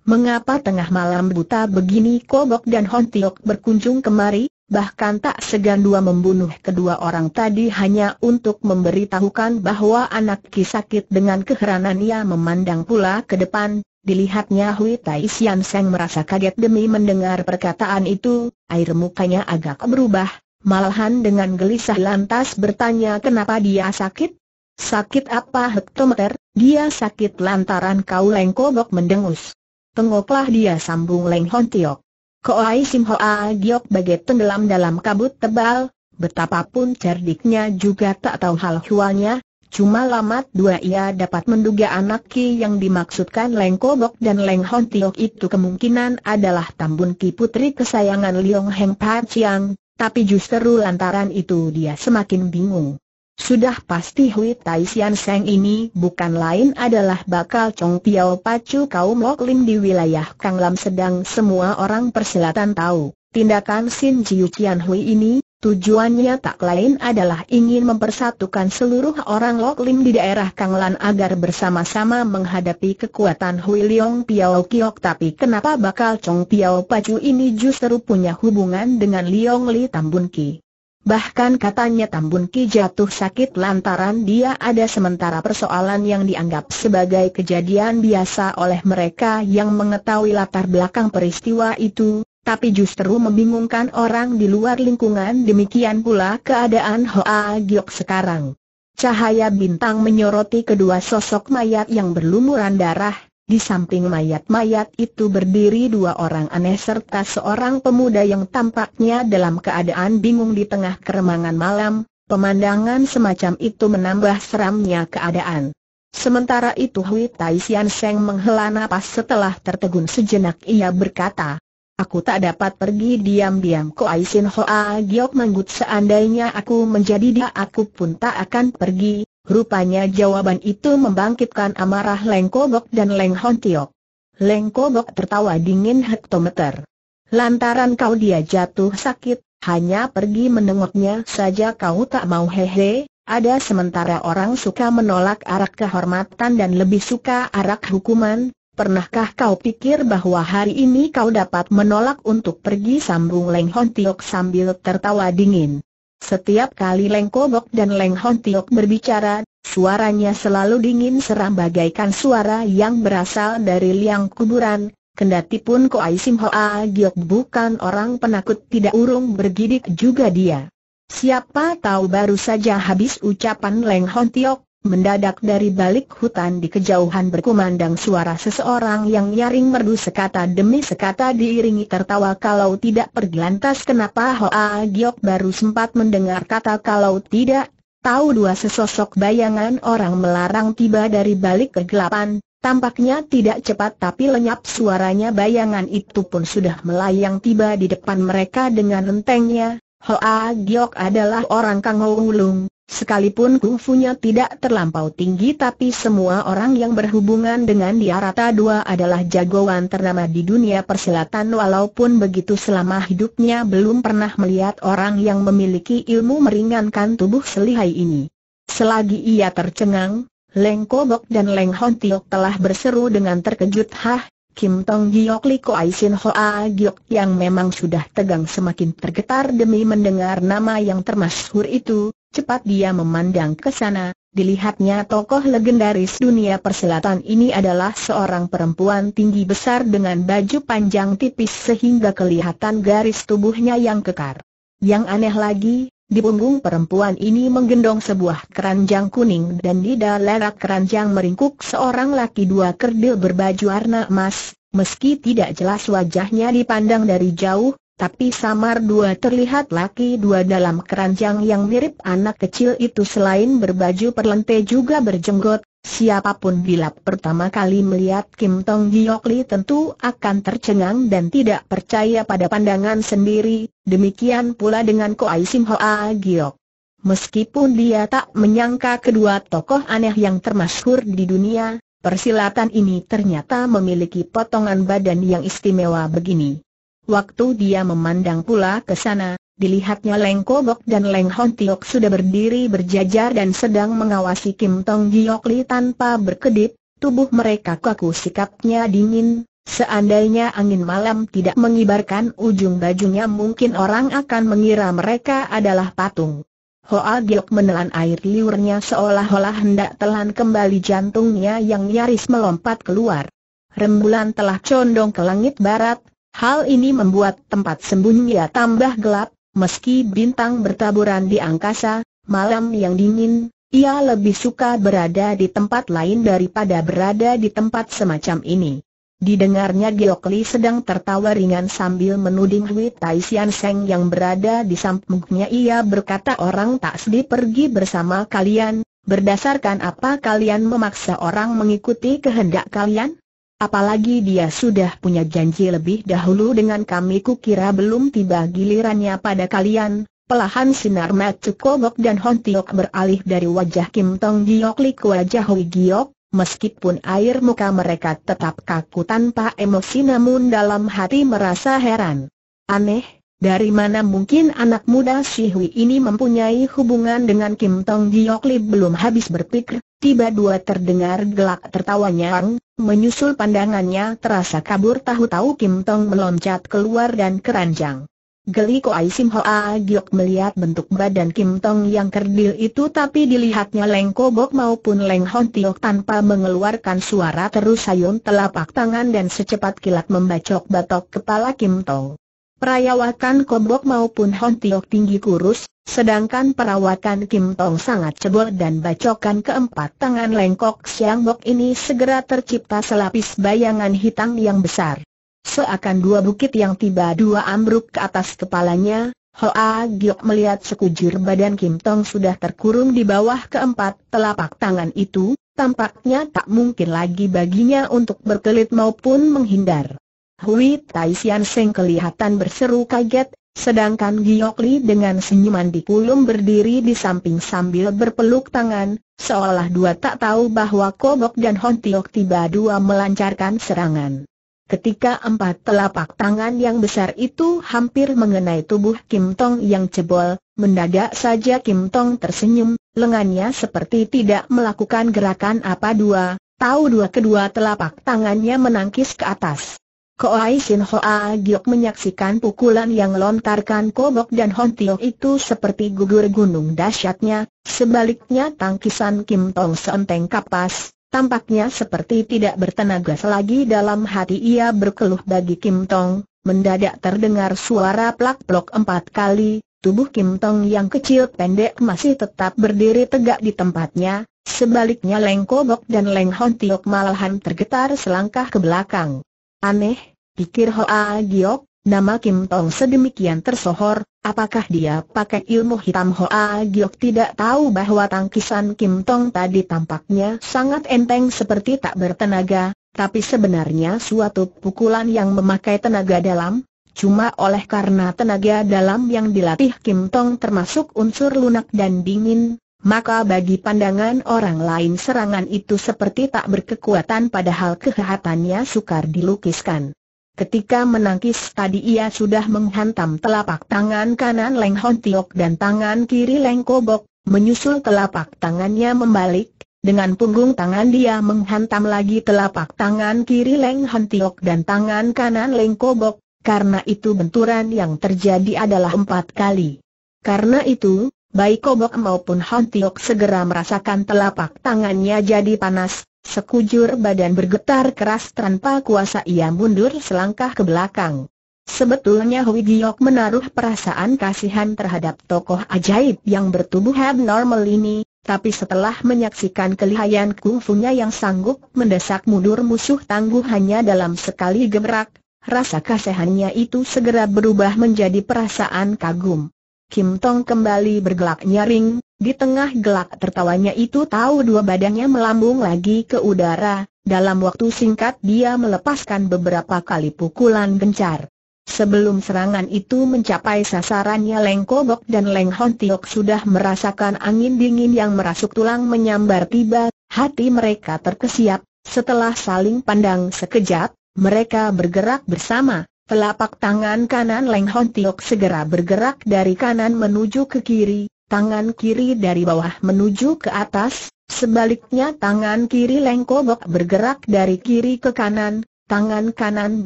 Mengapa tengah malam buta begini Kobok dan Hon Tiok berkunjung kemari, bahkan tak segan dua membunuh kedua orang tadi hanya untuk memberitahukan bahwa anak ki sakit dengan keheranan ia memandang pula ke depan, Dilihatnya Hui Tai Sian Seng merasa kaget demi mendengar perkataan itu, air mukanya agak berubah, malahan dengan gelisah lantas bertanya kenapa dia sakit? Sakit apa hektometer? Dia sakit lantaran kau Leng mendengus. Tengoklah dia sambung Leng Hon Tiok. Koai Sim Hoa Giok bagai tenggelam dalam kabut tebal, betapapun cerdiknya juga tak tahu hal hualnya. Cuma lamat dua ia dapat menduga anak Ki yang dimaksudkan Leng Kobok dan Leng Hon Tiok itu kemungkinan adalah Tambun Ki putri kesayangan Liong Heng Pachiang, Chiang, tapi justru lantaran itu dia semakin bingung. Sudah pasti Hui Tai Sian Seng ini bukan lain adalah bakal Chong Piao Pacu kaum Lok Lim di wilayah Kang Lam sedang semua orang persilatan tahu. Tindakan Sin Jiu Qian Hui ini Tujuannya tak lain adalah ingin mempersatukan seluruh orang Lok Lim di daerah Kanglan agar bersama-sama menghadapi kekuatan Hui Leong Piao Kiok tapi kenapa bakal Chong Piao Pacu ini justru punya hubungan dengan Leong Li Tambun Ki. Bahkan katanya Tambun Ki jatuh sakit lantaran dia ada sementara persoalan yang dianggap sebagai kejadian biasa oleh mereka yang mengetahui latar belakang peristiwa itu, tapi justru membingungkan orang di luar lingkungan demikian pula keadaan Hoa Giok sekarang. Cahaya bintang menyoroti kedua sosok mayat yang berlumuran darah, di samping mayat-mayat itu berdiri dua orang aneh serta seorang pemuda yang tampaknya dalam keadaan bingung di tengah keremangan malam, pemandangan semacam itu menambah seramnya keadaan. Sementara itu Hui Tai Sian Seng menghela napas setelah tertegun sejenak ia berkata, Aku tak dapat pergi diam-diam Koai Aisin Hoa Giok manggut seandainya aku menjadi dia aku pun tak akan pergi. Rupanya jawaban itu membangkitkan amarah Leng Kogok dan Leng Hon Tiok. Leng Kogok tertawa dingin hektometer. Lantaran kau dia jatuh sakit, hanya pergi menengoknya saja kau tak mau hehe, ada sementara orang suka menolak arak kehormatan dan lebih suka arak hukuman, Pernahkah kau pikir bahwa hari ini kau dapat menolak untuk pergi sambung Leng Hon Tiok sambil tertawa dingin? Setiap kali Leng Kobok dan Leng Hon Tiok berbicara, suaranya selalu dingin seram bagaikan suara yang berasal dari liang kuburan. Kendati pun Koai Sim Hoa Giok bukan orang penakut tidak urung bergidik juga dia. Siapa tahu baru saja habis ucapan Leng Hon Tiok, Mendadak dari balik hutan di kejauhan berkumandang suara seseorang yang nyaring merdu sekata demi sekata diiringi tertawa kalau tidak pergi lantas kenapa Hoa Giok baru sempat mendengar kata kalau tidak, tahu dua sesosok bayangan orang melarang tiba dari balik kegelapan, tampaknya tidak cepat tapi lenyap suaranya bayangan itu pun sudah melayang tiba di depan mereka dengan rentengnya Hoa Giok adalah orang Kang Wulung, sekalipun kungfunya tidak terlampau tinggi tapi semua orang yang berhubungan dengan dia rata dua adalah jagoan ternama di dunia persilatan walaupun begitu selama hidupnya belum pernah melihat orang yang memiliki ilmu meringankan tubuh selihai ini. Selagi ia tercengang, Leng Kobok dan Leng Hon telah berseru dengan terkejut Hah, Kim Tong Giok Liko Aisin Hoa Giok yang memang sudah tegang semakin tergetar demi mendengar nama yang termasyhur itu, cepat dia memandang ke sana, dilihatnya tokoh legendaris dunia perselatan ini adalah seorang perempuan tinggi besar dengan baju panjang tipis sehingga kelihatan garis tubuhnya yang kekar. Yang aneh lagi, di punggung perempuan ini menggendong sebuah keranjang kuning dan di dalam keranjang meringkuk seorang laki dua kerdil berbaju warna emas, meski tidak jelas wajahnya dipandang dari jauh, tapi samar dua terlihat laki dua dalam keranjang yang mirip anak kecil itu selain berbaju perlente juga berjenggot, Siapapun bila pertama kali melihat Kim Tong Giok Li tentu akan tercengang dan tidak percaya pada pandangan sendiri, demikian pula dengan Koai Sim Hoa Giok. Meskipun dia tak menyangka kedua tokoh aneh yang termasyhur di dunia, persilatan ini ternyata memiliki potongan badan yang istimewa begini. Waktu dia memandang pula ke sana, dilihatnya Leng Kobok dan Leng Hon Tiok sudah berdiri berjajar dan sedang mengawasi Kim Tong Giok Li tanpa berkedip, tubuh mereka kaku sikapnya dingin, seandainya angin malam tidak mengibarkan ujung bajunya mungkin orang akan mengira mereka adalah patung. Hoa Giok menelan air liurnya seolah-olah hendak telan kembali jantungnya yang nyaris melompat keluar. Rembulan telah condong ke langit barat, hal ini membuat tempat sembunyi tambah gelap, Meski bintang bertaburan di angkasa, malam yang dingin, ia lebih suka berada di tempat lain daripada berada di tempat semacam ini. Didengarnya Giokli sedang tertawa ringan sambil menuding Hui Tai Sian Seng yang berada di sampingnya ia berkata orang tak sedih pergi bersama kalian, berdasarkan apa kalian memaksa orang mengikuti kehendak kalian? Apalagi dia sudah punya janji lebih dahulu dengan kami kukira belum tiba gilirannya pada kalian. Pelahan sinar Matsu Kogok dan Hontiok beralih dari wajah Kim Tong Giok Li ke wajah Hui Giok, Meskipun air muka mereka tetap kaku tanpa emosi namun dalam hati merasa heran. Aneh, dari mana mungkin anak muda Si ini mempunyai hubungan dengan Kim Tong Giok Li belum habis berpikir, tiba dua terdengar gelak tertawa nyarang, menyusul pandangannya terasa kabur tahu-tahu Kim Tong meloncat keluar dan keranjang. Geli Ko Sim Hoa Giok melihat bentuk badan Kim Tong yang kerdil itu tapi dilihatnya Leng Kobok maupun Leng Hon Tiok tanpa mengeluarkan suara terus sayun telapak tangan dan secepat kilat membacok batok kepala Kim Tong. Perawakan Kobok maupun Hon tinggi kurus, sedangkan perawakan Kim Tong sangat cebol dan bacokan keempat tangan lengkok Siang Bok ini segera tercipta selapis bayangan hitam yang besar. Seakan dua bukit yang tiba dua ambruk ke atas kepalanya, Hoa Giok melihat sekujur badan Kim Tong sudah terkurung di bawah keempat telapak tangan itu, tampaknya tak mungkin lagi baginya untuk berkelit maupun menghindar. Hui Tai Sian Seng kelihatan berseru kaget, sedangkan Giok Li dengan senyuman di pulum berdiri di samping sambil berpeluk tangan, seolah dua tak tahu bahwa Kobok dan Hon Tiok tiba dua melancarkan serangan. Ketika empat telapak tangan yang besar itu hampir mengenai tubuh Kim Tong yang cebol, mendadak saja Kim Tong tersenyum, lengannya seperti tidak melakukan gerakan apa dua, tahu dua kedua telapak tangannya menangkis ke atas. Koai Sin Hoa Giok menyaksikan pukulan yang lontarkan Kobok dan Hon Tio itu seperti gugur gunung dahsyatnya, sebaliknya tangkisan Kim Tong seenteng kapas, tampaknya seperti tidak bertenaga selagi dalam hati ia berkeluh bagi Kim Tong, mendadak terdengar suara plak-plok empat kali, tubuh Kim Tong yang kecil pendek masih tetap berdiri tegak di tempatnya, sebaliknya Leng Kobok dan Leng Hon Tio malahan tergetar selangkah ke belakang. Aneh, pikir Hoa Giok, nama Kim Tong sedemikian tersohor, apakah dia pakai ilmu hitam Hoa Giok tidak tahu bahwa tangkisan Kim Tong tadi tampaknya sangat enteng seperti tak bertenaga, tapi sebenarnya suatu pukulan yang memakai tenaga dalam, cuma oleh karena tenaga dalam yang dilatih Kim Tong termasuk unsur lunak dan dingin, maka bagi pandangan orang lain serangan itu seperti tak berkekuatan padahal kehatannya sukar dilukiskan. Ketika menangkis tadi ia sudah menghantam telapak tangan kanan Leng Hon Tiok dan tangan kiri Leng Kobok, menyusul telapak tangannya membalik, dengan punggung tangan dia menghantam lagi telapak tangan kiri Leng Hon Tiok dan tangan kanan Leng Kobok, karena itu benturan yang terjadi adalah empat kali. Karena itu, baik Kobok maupun Hon Tiok segera merasakan telapak tangannya jadi panas, Sekujur badan bergetar keras tanpa kuasa ia mundur selangkah ke belakang. Sebetulnya Hui Giok menaruh perasaan kasihan terhadap tokoh ajaib yang bertubuh abnormal ini, tapi setelah menyaksikan kelihayan kungfunya yang sanggup mendesak mundur musuh tangguh hanya dalam sekali gebrak, rasa kasihannya itu segera berubah menjadi perasaan kagum. Kim Tong kembali bergelak nyaring, di tengah gelak tertawanya itu tahu dua badannya melambung lagi ke udara, dalam waktu singkat dia melepaskan beberapa kali pukulan gencar. Sebelum serangan itu mencapai sasarannya Leng Kobok dan Leng Hon Tiok sudah merasakan angin dingin yang merasuk tulang menyambar tiba, hati mereka terkesiap, setelah saling pandang sekejap, mereka bergerak bersama, telapak tangan kanan Leng Hon Tiok segera bergerak dari kanan menuju ke kiri, tangan kiri dari bawah menuju ke atas, sebaliknya tangan kiri lengkobok bergerak dari kiri ke kanan, tangan kanan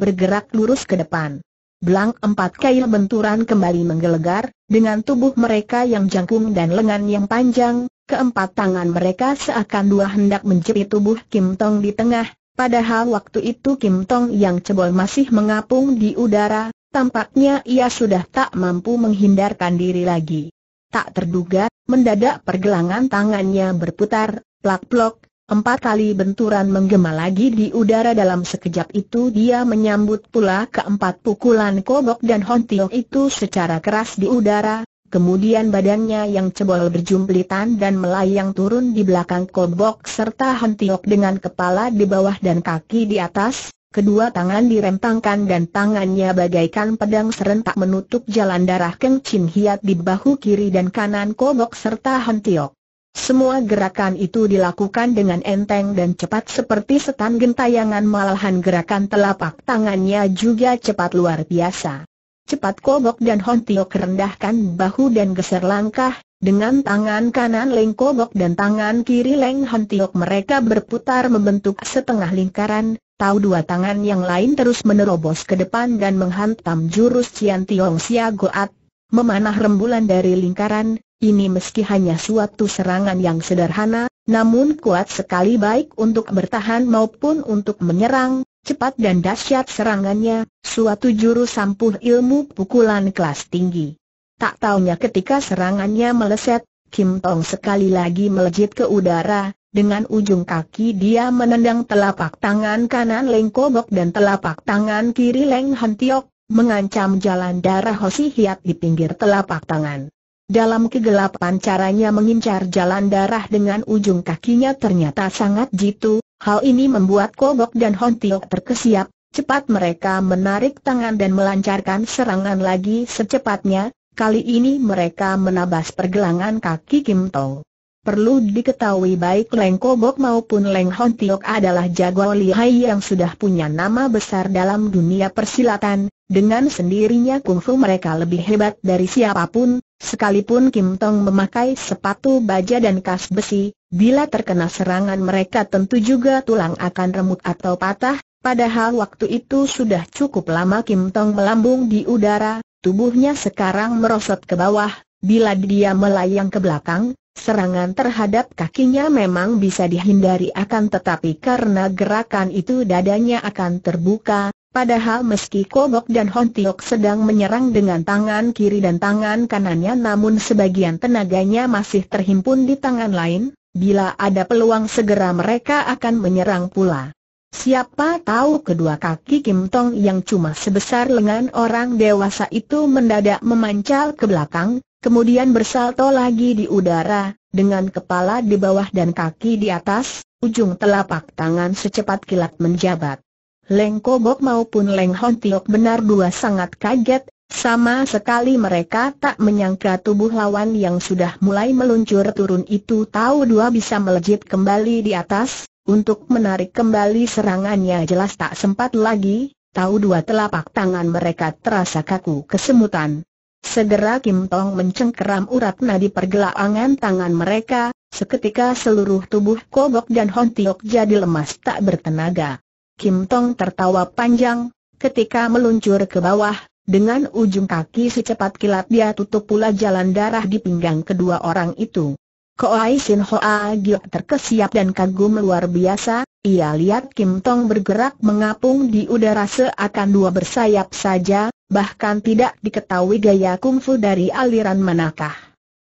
bergerak lurus ke depan. Belang empat kail benturan kembali menggelegar, dengan tubuh mereka yang jangkung dan lengan yang panjang, keempat tangan mereka seakan dua hendak menjepit tubuh Kim Tong di tengah, padahal waktu itu Kim Tong yang cebol masih mengapung di udara, tampaknya ia sudah tak mampu menghindarkan diri lagi. Tak terduga, mendadak pergelangan tangannya berputar, plak-plok, empat kali benturan menggema lagi di udara dalam sekejap itu dia menyambut pula keempat pukulan kobok dan hontiok itu secara keras di udara, kemudian badannya yang cebol berjumplitan dan melayang turun di belakang kobok serta hontiok dengan kepala di bawah dan kaki di atas, kedua tangan direntangkan dan tangannya bagaikan pedang serentak menutup jalan darah Keng Chin Hiat di bahu kiri dan kanan Kobok serta Tiok. Semua gerakan itu dilakukan dengan enteng dan cepat seperti setan gentayangan malahan gerakan telapak tangannya juga cepat luar biasa. Cepat Kobok dan Hontiok rendahkan bahu dan geser langkah, dengan tangan kanan Leng Kobok dan tangan kiri Leng Hantiok mereka berputar membentuk setengah lingkaran, tahu dua tangan yang lain terus menerobos ke depan dan menghantam jurus Cian Tiong Sia Goat, memanah rembulan dari lingkaran, ini meski hanya suatu serangan yang sederhana, namun kuat sekali baik untuk bertahan maupun untuk menyerang, cepat dan dahsyat serangannya, suatu jurus sampuh ilmu pukulan kelas tinggi. Tak taunya ketika serangannya meleset, Kim Tong sekali lagi melejit ke udara, dengan ujung kaki dia menendang telapak tangan kanan Leng Kobok dan telapak tangan kiri Leng Hentiok, mengancam jalan darah Hosi Hiat di pinggir telapak tangan. Dalam kegelapan caranya mengincar jalan darah dengan ujung kakinya ternyata sangat jitu, hal ini membuat Kobok dan Tiok terkesiap, cepat mereka menarik tangan dan melancarkan serangan lagi secepatnya, Kali ini mereka menabas pergelangan kaki Kim Tong. Perlu diketahui baik Leng Kobok maupun Leng Hon Tiok adalah jago lihai yang sudah punya nama besar dalam dunia persilatan, dengan sendirinya kungfu mereka lebih hebat dari siapapun, sekalipun Kim Tong memakai sepatu baja dan kas besi, bila terkena serangan mereka tentu juga tulang akan remuk atau patah, padahal waktu itu sudah cukup lama Kim Tong melambung di udara, Tubuhnya sekarang merosot ke bawah, bila dia melayang ke belakang, serangan terhadap kakinya memang bisa dihindari akan tetapi karena gerakan itu dadanya akan terbuka, Padahal meski Kobok dan Hontiok sedang menyerang dengan tangan kiri dan tangan kanannya namun sebagian tenaganya masih terhimpun di tangan lain, bila ada peluang segera mereka akan menyerang pula. Siapa tahu kedua kaki Kim Tong yang cuma sebesar lengan orang dewasa itu mendadak memancal ke belakang, kemudian bersalto lagi di udara, dengan kepala di bawah dan kaki di atas, ujung telapak tangan secepat kilat menjabat. Leng Kobok maupun Leng Hon Tiok benar dua sangat kaget, sama sekali mereka tak menyangka tubuh lawan yang sudah mulai meluncur turun itu tahu dua bisa melejit kembali di atas, untuk menarik kembali serangannya jelas tak sempat lagi, tahu dua telapak tangan mereka terasa kaku kesemutan. Segera Kim Tong mencengkeram urat nadi pergelangan tangan mereka, seketika seluruh tubuh Kobok dan Hon Tiok jadi lemas tak bertenaga. Kim Tong tertawa panjang, ketika meluncur ke bawah, dengan ujung kaki secepat kilat dia tutup pula jalan darah di pinggang kedua orang itu. Koai Sin Hoa Giok terkesiap dan kagum luar biasa, ia lihat Kim Tong bergerak mengapung di udara seakan dua bersayap saja, bahkan tidak diketahui gaya kungfu dari aliran manakah.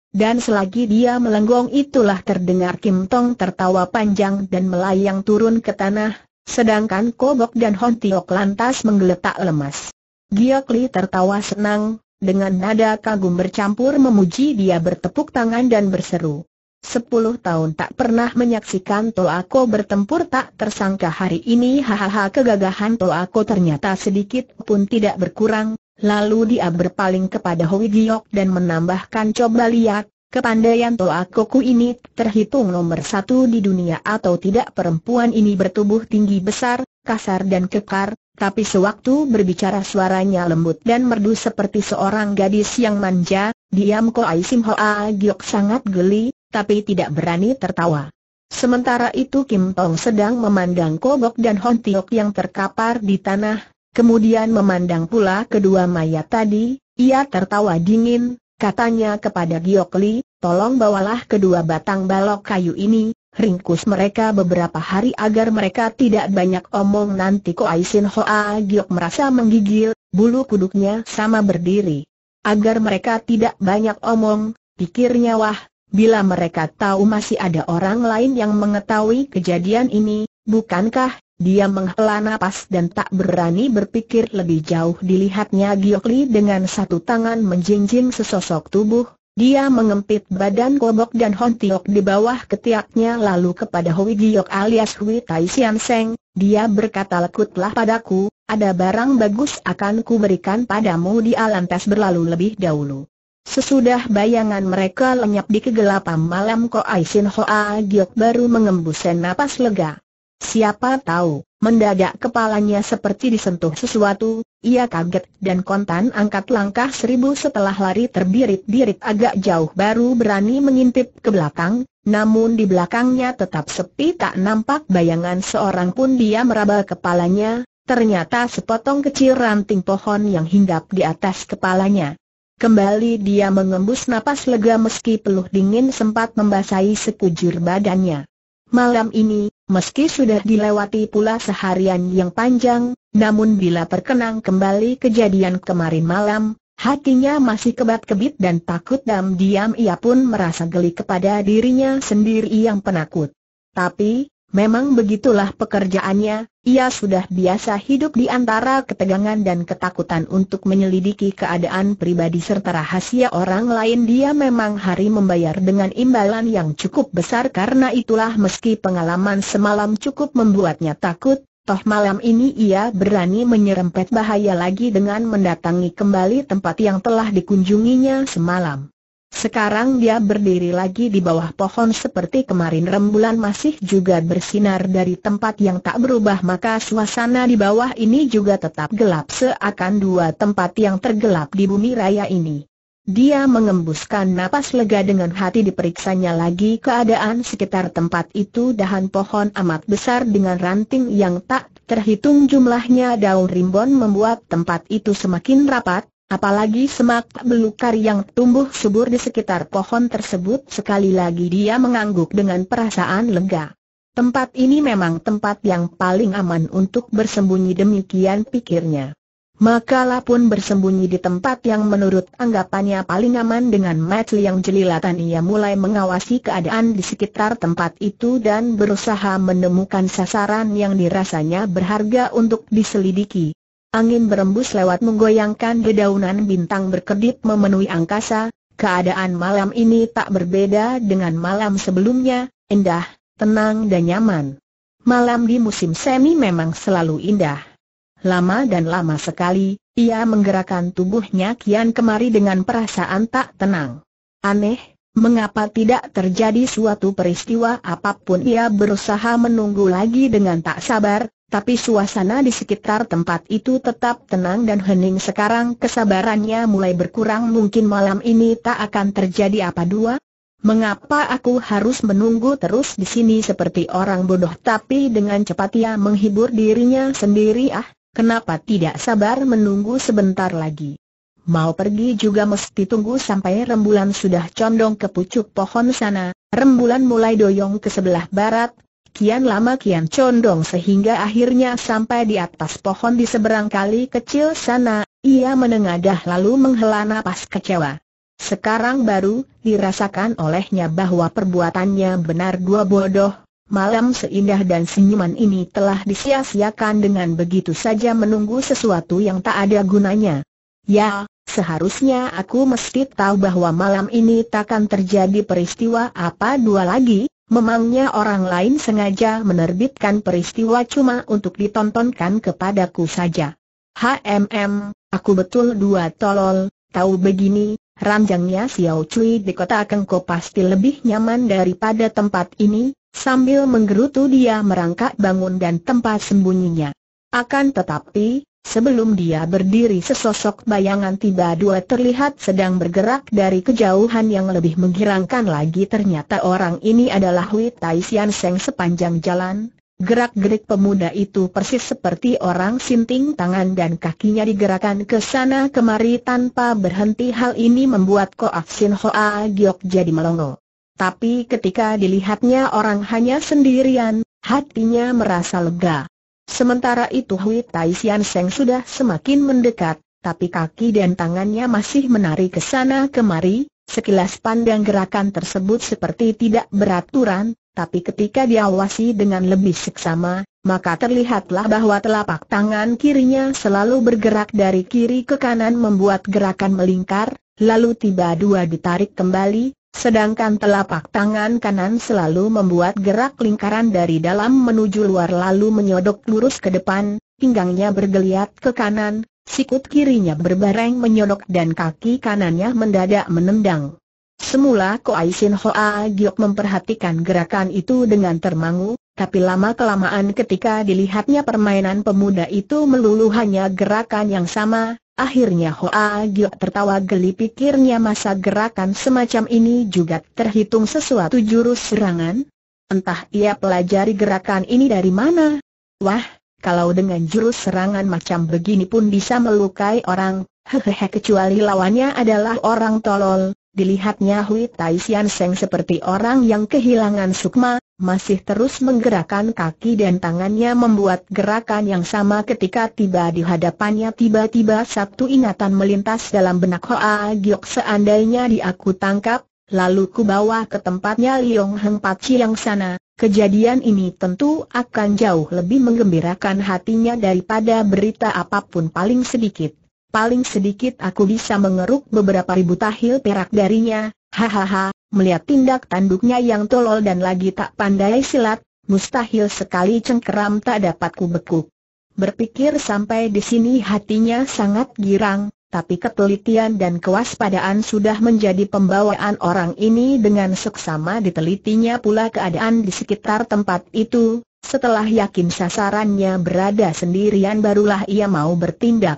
Dan selagi dia melenggong itulah terdengar Kim Tong tertawa panjang dan melayang turun ke tanah, sedangkan Kobok dan Hon Tiok lantas menggeletak lemas. Giokli tertawa senang, dengan nada kagum bercampur memuji dia bertepuk tangan dan berseru. Sepuluh tahun tak pernah menyaksikan Toako bertempur tak tersangka hari ini hahaha kegagahan Toako ternyata sedikit pun tidak berkurang, lalu dia berpaling kepada Hoi Giok dan menambahkan coba lihat, kepandaian ku ini terhitung nomor satu di dunia atau tidak perempuan ini bertubuh tinggi besar, kasar dan kekar, tapi sewaktu berbicara suaranya lembut dan merdu seperti seorang gadis yang manja, diam Koai Sim Hoa Giok sangat geli, tapi tidak berani tertawa. Sementara itu Kim Tong sedang memandang Kobok dan Hon Tiok yang terkapar di tanah, kemudian memandang pula kedua mayat tadi, ia tertawa dingin, katanya kepada Giok Li, tolong bawalah kedua batang balok kayu ini, ringkus mereka beberapa hari agar mereka tidak banyak omong nanti Ko Aisin Hoa Giok merasa menggigil, bulu kuduknya sama berdiri. Agar mereka tidak banyak omong, pikirnya wah, Bila mereka tahu masih ada orang lain yang mengetahui kejadian ini, bukankah dia menghela napas dan tak berani berpikir lebih jauh dilihatnya Giokli dengan satu tangan menjinjing sesosok tubuh, dia mengempit badan kobok dan Hontiok di bawah ketiaknya lalu kepada Hui Giok alias Hui Tai Sian Seng, dia berkata lekutlah padaku, ada barang bagus akan kuberikan padamu di alam tes berlalu lebih dahulu. Sesudah bayangan mereka lenyap di kegelapan malam Ko Aisin Hoa Giok baru mengembuskan napas lega. Siapa tahu, mendadak kepalanya seperti disentuh sesuatu, ia kaget dan kontan angkat langkah seribu setelah lari terbirit-birit agak jauh baru berani mengintip ke belakang, namun di belakangnya tetap sepi tak nampak bayangan seorang pun dia meraba kepalanya, ternyata sepotong kecil ranting pohon yang hinggap di atas kepalanya. Kembali dia mengembus napas lega meski peluh dingin sempat membasahi sekujur badannya. Malam ini, meski sudah dilewati pula seharian yang panjang, namun bila perkenang kembali kejadian kemarin malam, hatinya masih kebat-kebit dan takut dan diam ia pun merasa geli kepada dirinya sendiri yang penakut. Tapi, Memang begitulah pekerjaannya, ia sudah biasa hidup di antara ketegangan dan ketakutan untuk menyelidiki keadaan pribadi serta rahasia orang lain dia memang hari membayar dengan imbalan yang cukup besar karena itulah meski pengalaman semalam cukup membuatnya takut, toh malam ini ia berani menyerempet bahaya lagi dengan mendatangi kembali tempat yang telah dikunjunginya semalam. Sekarang dia berdiri lagi di bawah pohon seperti kemarin rembulan masih juga bersinar dari tempat yang tak berubah maka suasana di bawah ini juga tetap gelap seakan dua tempat yang tergelap di bumi raya ini. Dia mengembuskan napas lega dengan hati diperiksanya lagi keadaan sekitar tempat itu dahan pohon amat besar dengan ranting yang tak terhitung jumlahnya daun rimbon membuat tempat itu semakin rapat, Apalagi semak belukar yang tumbuh subur di sekitar pohon tersebut sekali lagi dia mengangguk dengan perasaan lega. Tempat ini memang tempat yang paling aman untuk bersembunyi demikian pikirnya. Maka pun bersembunyi di tempat yang menurut anggapannya paling aman dengan mata yang jelilatan ia mulai mengawasi keadaan di sekitar tempat itu dan berusaha menemukan sasaran yang dirasanya berharga untuk diselidiki. Angin berembus lewat menggoyangkan dedaunan bintang berkedip memenuhi angkasa, keadaan malam ini tak berbeda dengan malam sebelumnya, indah, tenang dan nyaman. Malam di musim semi memang selalu indah. Lama dan lama sekali, ia menggerakkan tubuhnya kian kemari dengan perasaan tak tenang. Aneh, mengapa tidak terjadi suatu peristiwa apapun ia berusaha menunggu lagi dengan tak sabar, tapi suasana di sekitar tempat itu tetap tenang dan hening sekarang kesabarannya mulai berkurang mungkin malam ini tak akan terjadi apa dua. Mengapa aku harus menunggu terus di sini seperti orang bodoh tapi dengan cepat ia menghibur dirinya sendiri ah, kenapa tidak sabar menunggu sebentar lagi. Mau pergi juga mesti tunggu sampai rembulan sudah condong ke pucuk pohon sana, rembulan mulai doyong ke sebelah barat, Kian lama kian condong sehingga akhirnya sampai di atas pohon di seberang kali kecil sana, ia menengadah lalu menghela napas kecewa. Sekarang baru, dirasakan olehnya bahwa perbuatannya benar dua bodoh, malam seindah dan senyuman ini telah disia-siakan dengan begitu saja menunggu sesuatu yang tak ada gunanya. Ya, seharusnya aku mesti tahu bahwa malam ini takkan terjadi peristiwa apa dua lagi, Memangnya orang lain sengaja menerbitkan peristiwa cuma untuk ditontonkan kepadaku saja. HMM, aku betul dua tolol, tahu begini, ranjangnya Xiao Cui di kota Kengko pasti lebih nyaman daripada tempat ini, sambil menggerutu dia merangkak bangun dan tempat sembunyinya. Akan tetapi, Sebelum dia berdiri sesosok bayangan tiba dua terlihat sedang bergerak dari kejauhan yang lebih menggirangkan lagi ternyata orang ini adalah Hui Tai Sian Seng sepanjang jalan. Gerak-gerik pemuda itu persis seperti orang sinting tangan dan kakinya digerakkan ke sana kemari tanpa berhenti hal ini membuat Ko Sin Hoa Giok jadi melongo. Tapi ketika dilihatnya orang hanya sendirian, hatinya merasa lega. Sementara itu Hui Tai Sian Seng sudah semakin mendekat, tapi kaki dan tangannya masih menari ke sana kemari, sekilas pandang gerakan tersebut seperti tidak beraturan, tapi ketika diawasi dengan lebih seksama, maka terlihatlah bahwa telapak tangan kirinya selalu bergerak dari kiri ke kanan membuat gerakan melingkar, lalu tiba dua ditarik kembali, Sedangkan telapak tangan kanan selalu membuat gerak lingkaran dari dalam menuju luar lalu menyodok lurus ke depan, pinggangnya bergeliat ke kanan, sikut kirinya berbareng menyodok dan kaki kanannya mendadak menendang. Semula Koai Sin Hoa Giok memperhatikan gerakan itu dengan termangu, tapi lama-kelamaan ketika dilihatnya permainan pemuda itu melulu hanya gerakan yang sama, Akhirnya Hoa Gio tertawa geli pikirnya masa gerakan semacam ini juga terhitung sesuatu jurus serangan? Entah ia pelajari gerakan ini dari mana? Wah, kalau dengan jurus serangan macam begini pun bisa melukai orang, hehehe kecuali lawannya adalah orang tolol, Dilihatnya Hui Tai Sian Seng seperti orang yang kehilangan sukma, masih terus menggerakkan kaki dan tangannya membuat gerakan yang sama ketika tiba di hadapannya tiba-tiba satu ingatan melintas dalam benak Hoa Giok seandainya di aku tangkap, lalu kubawa ke tempatnya Liong Heng Paci yang sana, kejadian ini tentu akan jauh lebih menggembirakan hatinya daripada berita apapun paling sedikit paling sedikit aku bisa mengeruk beberapa ribu tahil perak darinya, hahaha, melihat tindak tanduknya yang tolol dan lagi tak pandai silat, mustahil sekali cengkeram tak dapat kubekuk. Berpikir sampai di sini hatinya sangat girang, tapi ketelitian dan kewaspadaan sudah menjadi pembawaan orang ini dengan seksama ditelitinya pula keadaan di sekitar tempat itu, setelah yakin sasarannya berada sendirian barulah ia mau bertindak.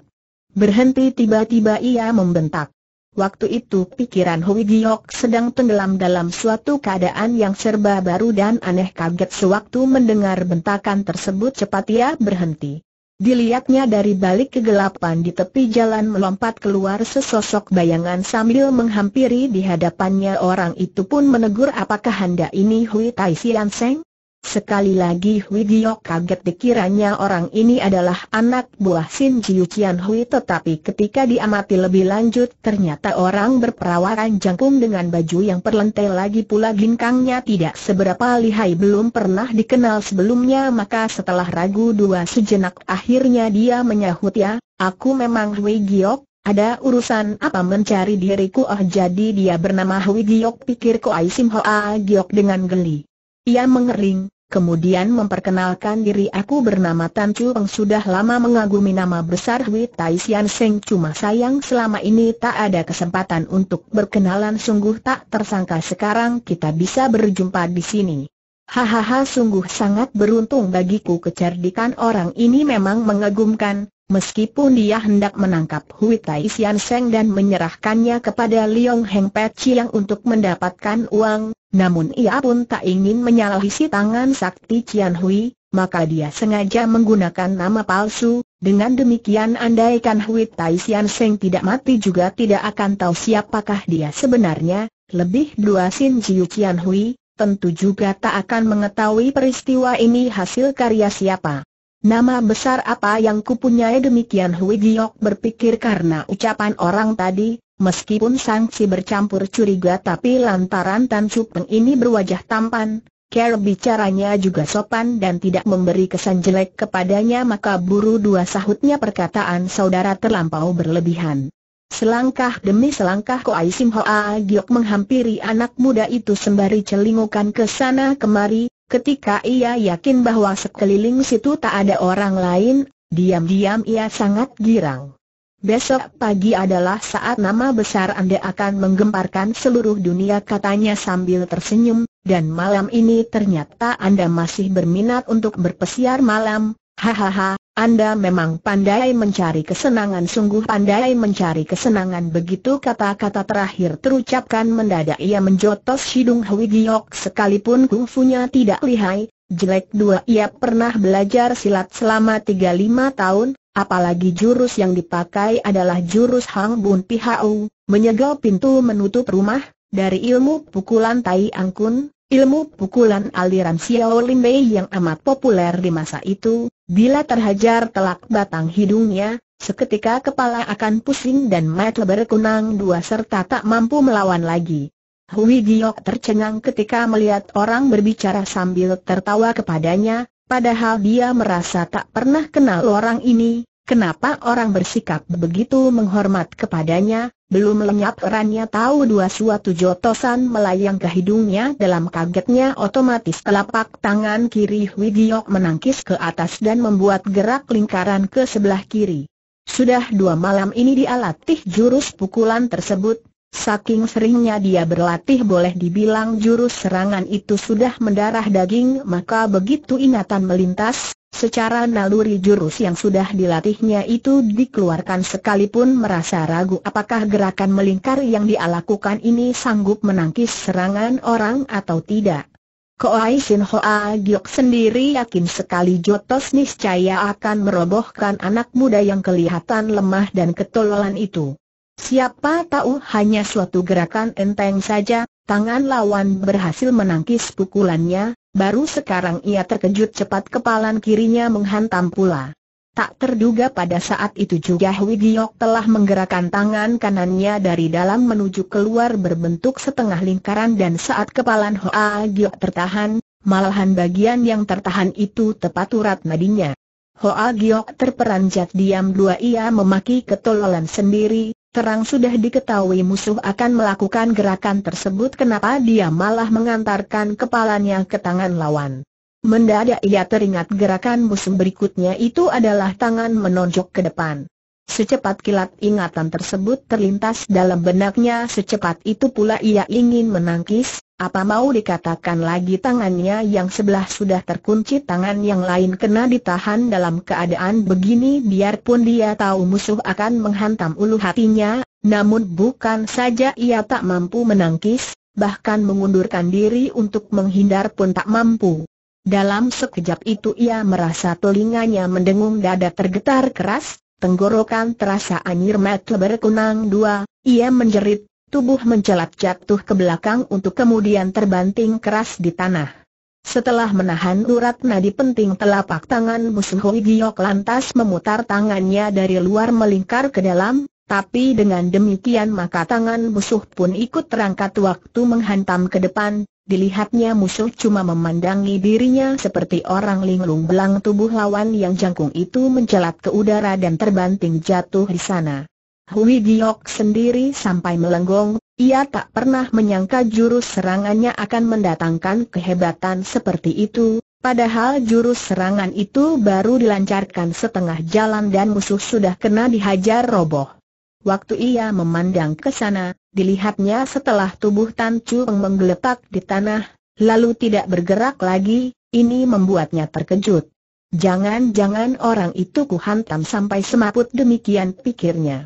Berhenti tiba-tiba ia membentak. Waktu itu pikiran Hui Giok sedang tenggelam dalam suatu keadaan yang serba baru dan aneh kaget sewaktu mendengar bentakan tersebut cepat ia berhenti. Dilihatnya dari balik kegelapan di tepi jalan melompat keluar sesosok bayangan sambil menghampiri di hadapannya orang itu pun menegur apakah anda ini Hui Tai Sian Seng? Sekali lagi Hui kaget dikiranya orang ini adalah anak buah Sin Jiu Qian Hui tetapi ketika diamati lebih lanjut ternyata orang berperawakan jangkung dengan baju yang perlentai lagi pula ginkangnya tidak seberapa lihai belum pernah dikenal sebelumnya maka setelah ragu dua sejenak akhirnya dia menyahut ya, aku memang Hui ada urusan apa mencari diriku oh jadi dia bernama Hui Giok pikir Ko Aisim Hoa Giok dengan geli. Ia mengering, Kemudian memperkenalkan diri aku bernama Tan Chu Peng sudah lama mengagumi nama besar Hui Tai Sian Seng cuma sayang selama ini tak ada kesempatan untuk berkenalan sungguh tak tersangka sekarang kita bisa berjumpa di sini. Hahaha sungguh sangat beruntung bagiku kecerdikan orang ini memang mengagumkan, meskipun dia hendak menangkap Hui Tai Sian Seng dan menyerahkannya kepada Liong Heng Pei Chiang untuk mendapatkan uang, namun ia pun tak ingin menyalahi si tangan sakti Cian Hui, maka dia sengaja menggunakan nama palsu, dengan demikian andaikan Hui Tai Sian Seng tidak mati juga tidak akan tahu siapakah dia sebenarnya, lebih dua Sin Jiu Cian Hui, tentu juga tak akan mengetahui peristiwa ini hasil karya siapa. Nama besar apa yang kupunyai demikian Hui Giok berpikir karena ucapan orang tadi, Meskipun sangsi bercampur curiga tapi lantaran Tan Su Peng ini berwajah tampan, Care bicaranya juga sopan dan tidak memberi kesan jelek kepadanya maka buru dua sahutnya perkataan saudara terlampau berlebihan. Selangkah demi selangkah Koai Sim Hoa Giok menghampiri anak muda itu sembari celingukan ke sana kemari, ketika ia yakin bahwa sekeliling situ tak ada orang lain, diam-diam ia sangat girang. Besok pagi adalah saat nama besar Anda akan menggemparkan seluruh dunia katanya sambil tersenyum, dan malam ini ternyata Anda masih berminat untuk berpesiar malam, hahaha, Anda memang pandai mencari kesenangan sungguh pandai mencari kesenangan begitu kata-kata terakhir terucapkan mendadak ia menjotos hidung Hwi Giok sekalipun kungfunya tidak lihai, jelek dua ia pernah belajar silat selama 35 tahun, Apalagi jurus yang dipakai adalah jurus Hang Bun Pihau, menyegel pintu menutup rumah, dari ilmu pukulan Tai Angkun, ilmu pukulan aliran Xiao Lin Bei yang amat populer di masa itu, bila terhajar telak batang hidungnya, seketika kepala akan pusing dan mat lebar kunang dua serta tak mampu melawan lagi. Hui Giok tercengang ketika melihat orang berbicara sambil tertawa kepadanya, Padahal dia merasa tak pernah kenal orang ini, kenapa orang bersikap begitu menghormat kepadanya, belum lenyap erannya tahu dua suatu jotosan melayang ke hidungnya dalam kagetnya otomatis telapak tangan kiri Wigiok menangkis ke atas dan membuat gerak lingkaran ke sebelah kiri. Sudah dua malam ini dia latih jurus pukulan tersebut, Saking seringnya dia berlatih boleh dibilang jurus serangan itu sudah mendarah daging maka begitu ingatan melintas, secara naluri jurus yang sudah dilatihnya itu dikeluarkan sekalipun merasa ragu apakah gerakan melingkar yang dia lakukan ini sanggup menangkis serangan orang atau tidak. Koai Sin Hoa Giok sendiri yakin sekali Jotos niscaya akan merobohkan anak muda yang kelihatan lemah dan ketololan itu. Siapa tahu hanya suatu gerakan enteng saja, tangan lawan berhasil menangkis pukulannya, baru sekarang ia terkejut cepat kepalan kirinya menghantam pula. Tak terduga pada saat itu juga Wigiok telah menggerakkan tangan kanannya dari dalam menuju keluar berbentuk setengah lingkaran dan saat kepalan Hoa Giok tertahan, malahan bagian yang tertahan itu tepat urat nadinya. Hoa Giok terperanjat diam dua ia memaki ketololan sendiri, Terang sudah diketahui musuh akan melakukan gerakan tersebut kenapa dia malah mengantarkan kepalanya ke tangan lawan. Mendadak ia teringat gerakan musuh berikutnya itu adalah tangan menonjok ke depan. Secepat kilat ingatan tersebut terlintas dalam benaknya secepat itu pula ia ingin menangkis, apa mau dikatakan lagi tangannya yang sebelah sudah terkunci tangan yang lain kena ditahan dalam keadaan begini biarpun dia tahu musuh akan menghantam ulu hatinya, namun bukan saja ia tak mampu menangkis, bahkan mengundurkan diri untuk menghindar pun tak mampu. Dalam sekejap itu ia merasa telinganya mendengung dada tergetar keras, tenggorokan terasa mat mata kunang dua, ia menjerit, tubuh mencelat jatuh ke belakang untuk kemudian terbanting keras di tanah. Setelah menahan urat nadi penting telapak tangan musuh Hui Giok lantas memutar tangannya dari luar melingkar ke dalam, tapi dengan demikian maka tangan musuh pun ikut terangkat waktu menghantam ke depan, Dilihatnya musuh cuma memandangi dirinya seperti orang linglung belang tubuh lawan yang jangkung itu menjelat ke udara dan terbanting jatuh di sana. Hui Giok sendiri sampai melenggong, ia tak pernah menyangka jurus serangannya akan mendatangkan kehebatan seperti itu, padahal jurus serangan itu baru dilancarkan setengah jalan dan musuh sudah kena dihajar roboh. Waktu ia memandang ke sana, dilihatnya setelah tubuh Tan Chu menggeletak di tanah, lalu tidak bergerak lagi, ini membuatnya terkejut. Jangan-jangan orang itu kuhantam sampai semaput demikian pikirnya.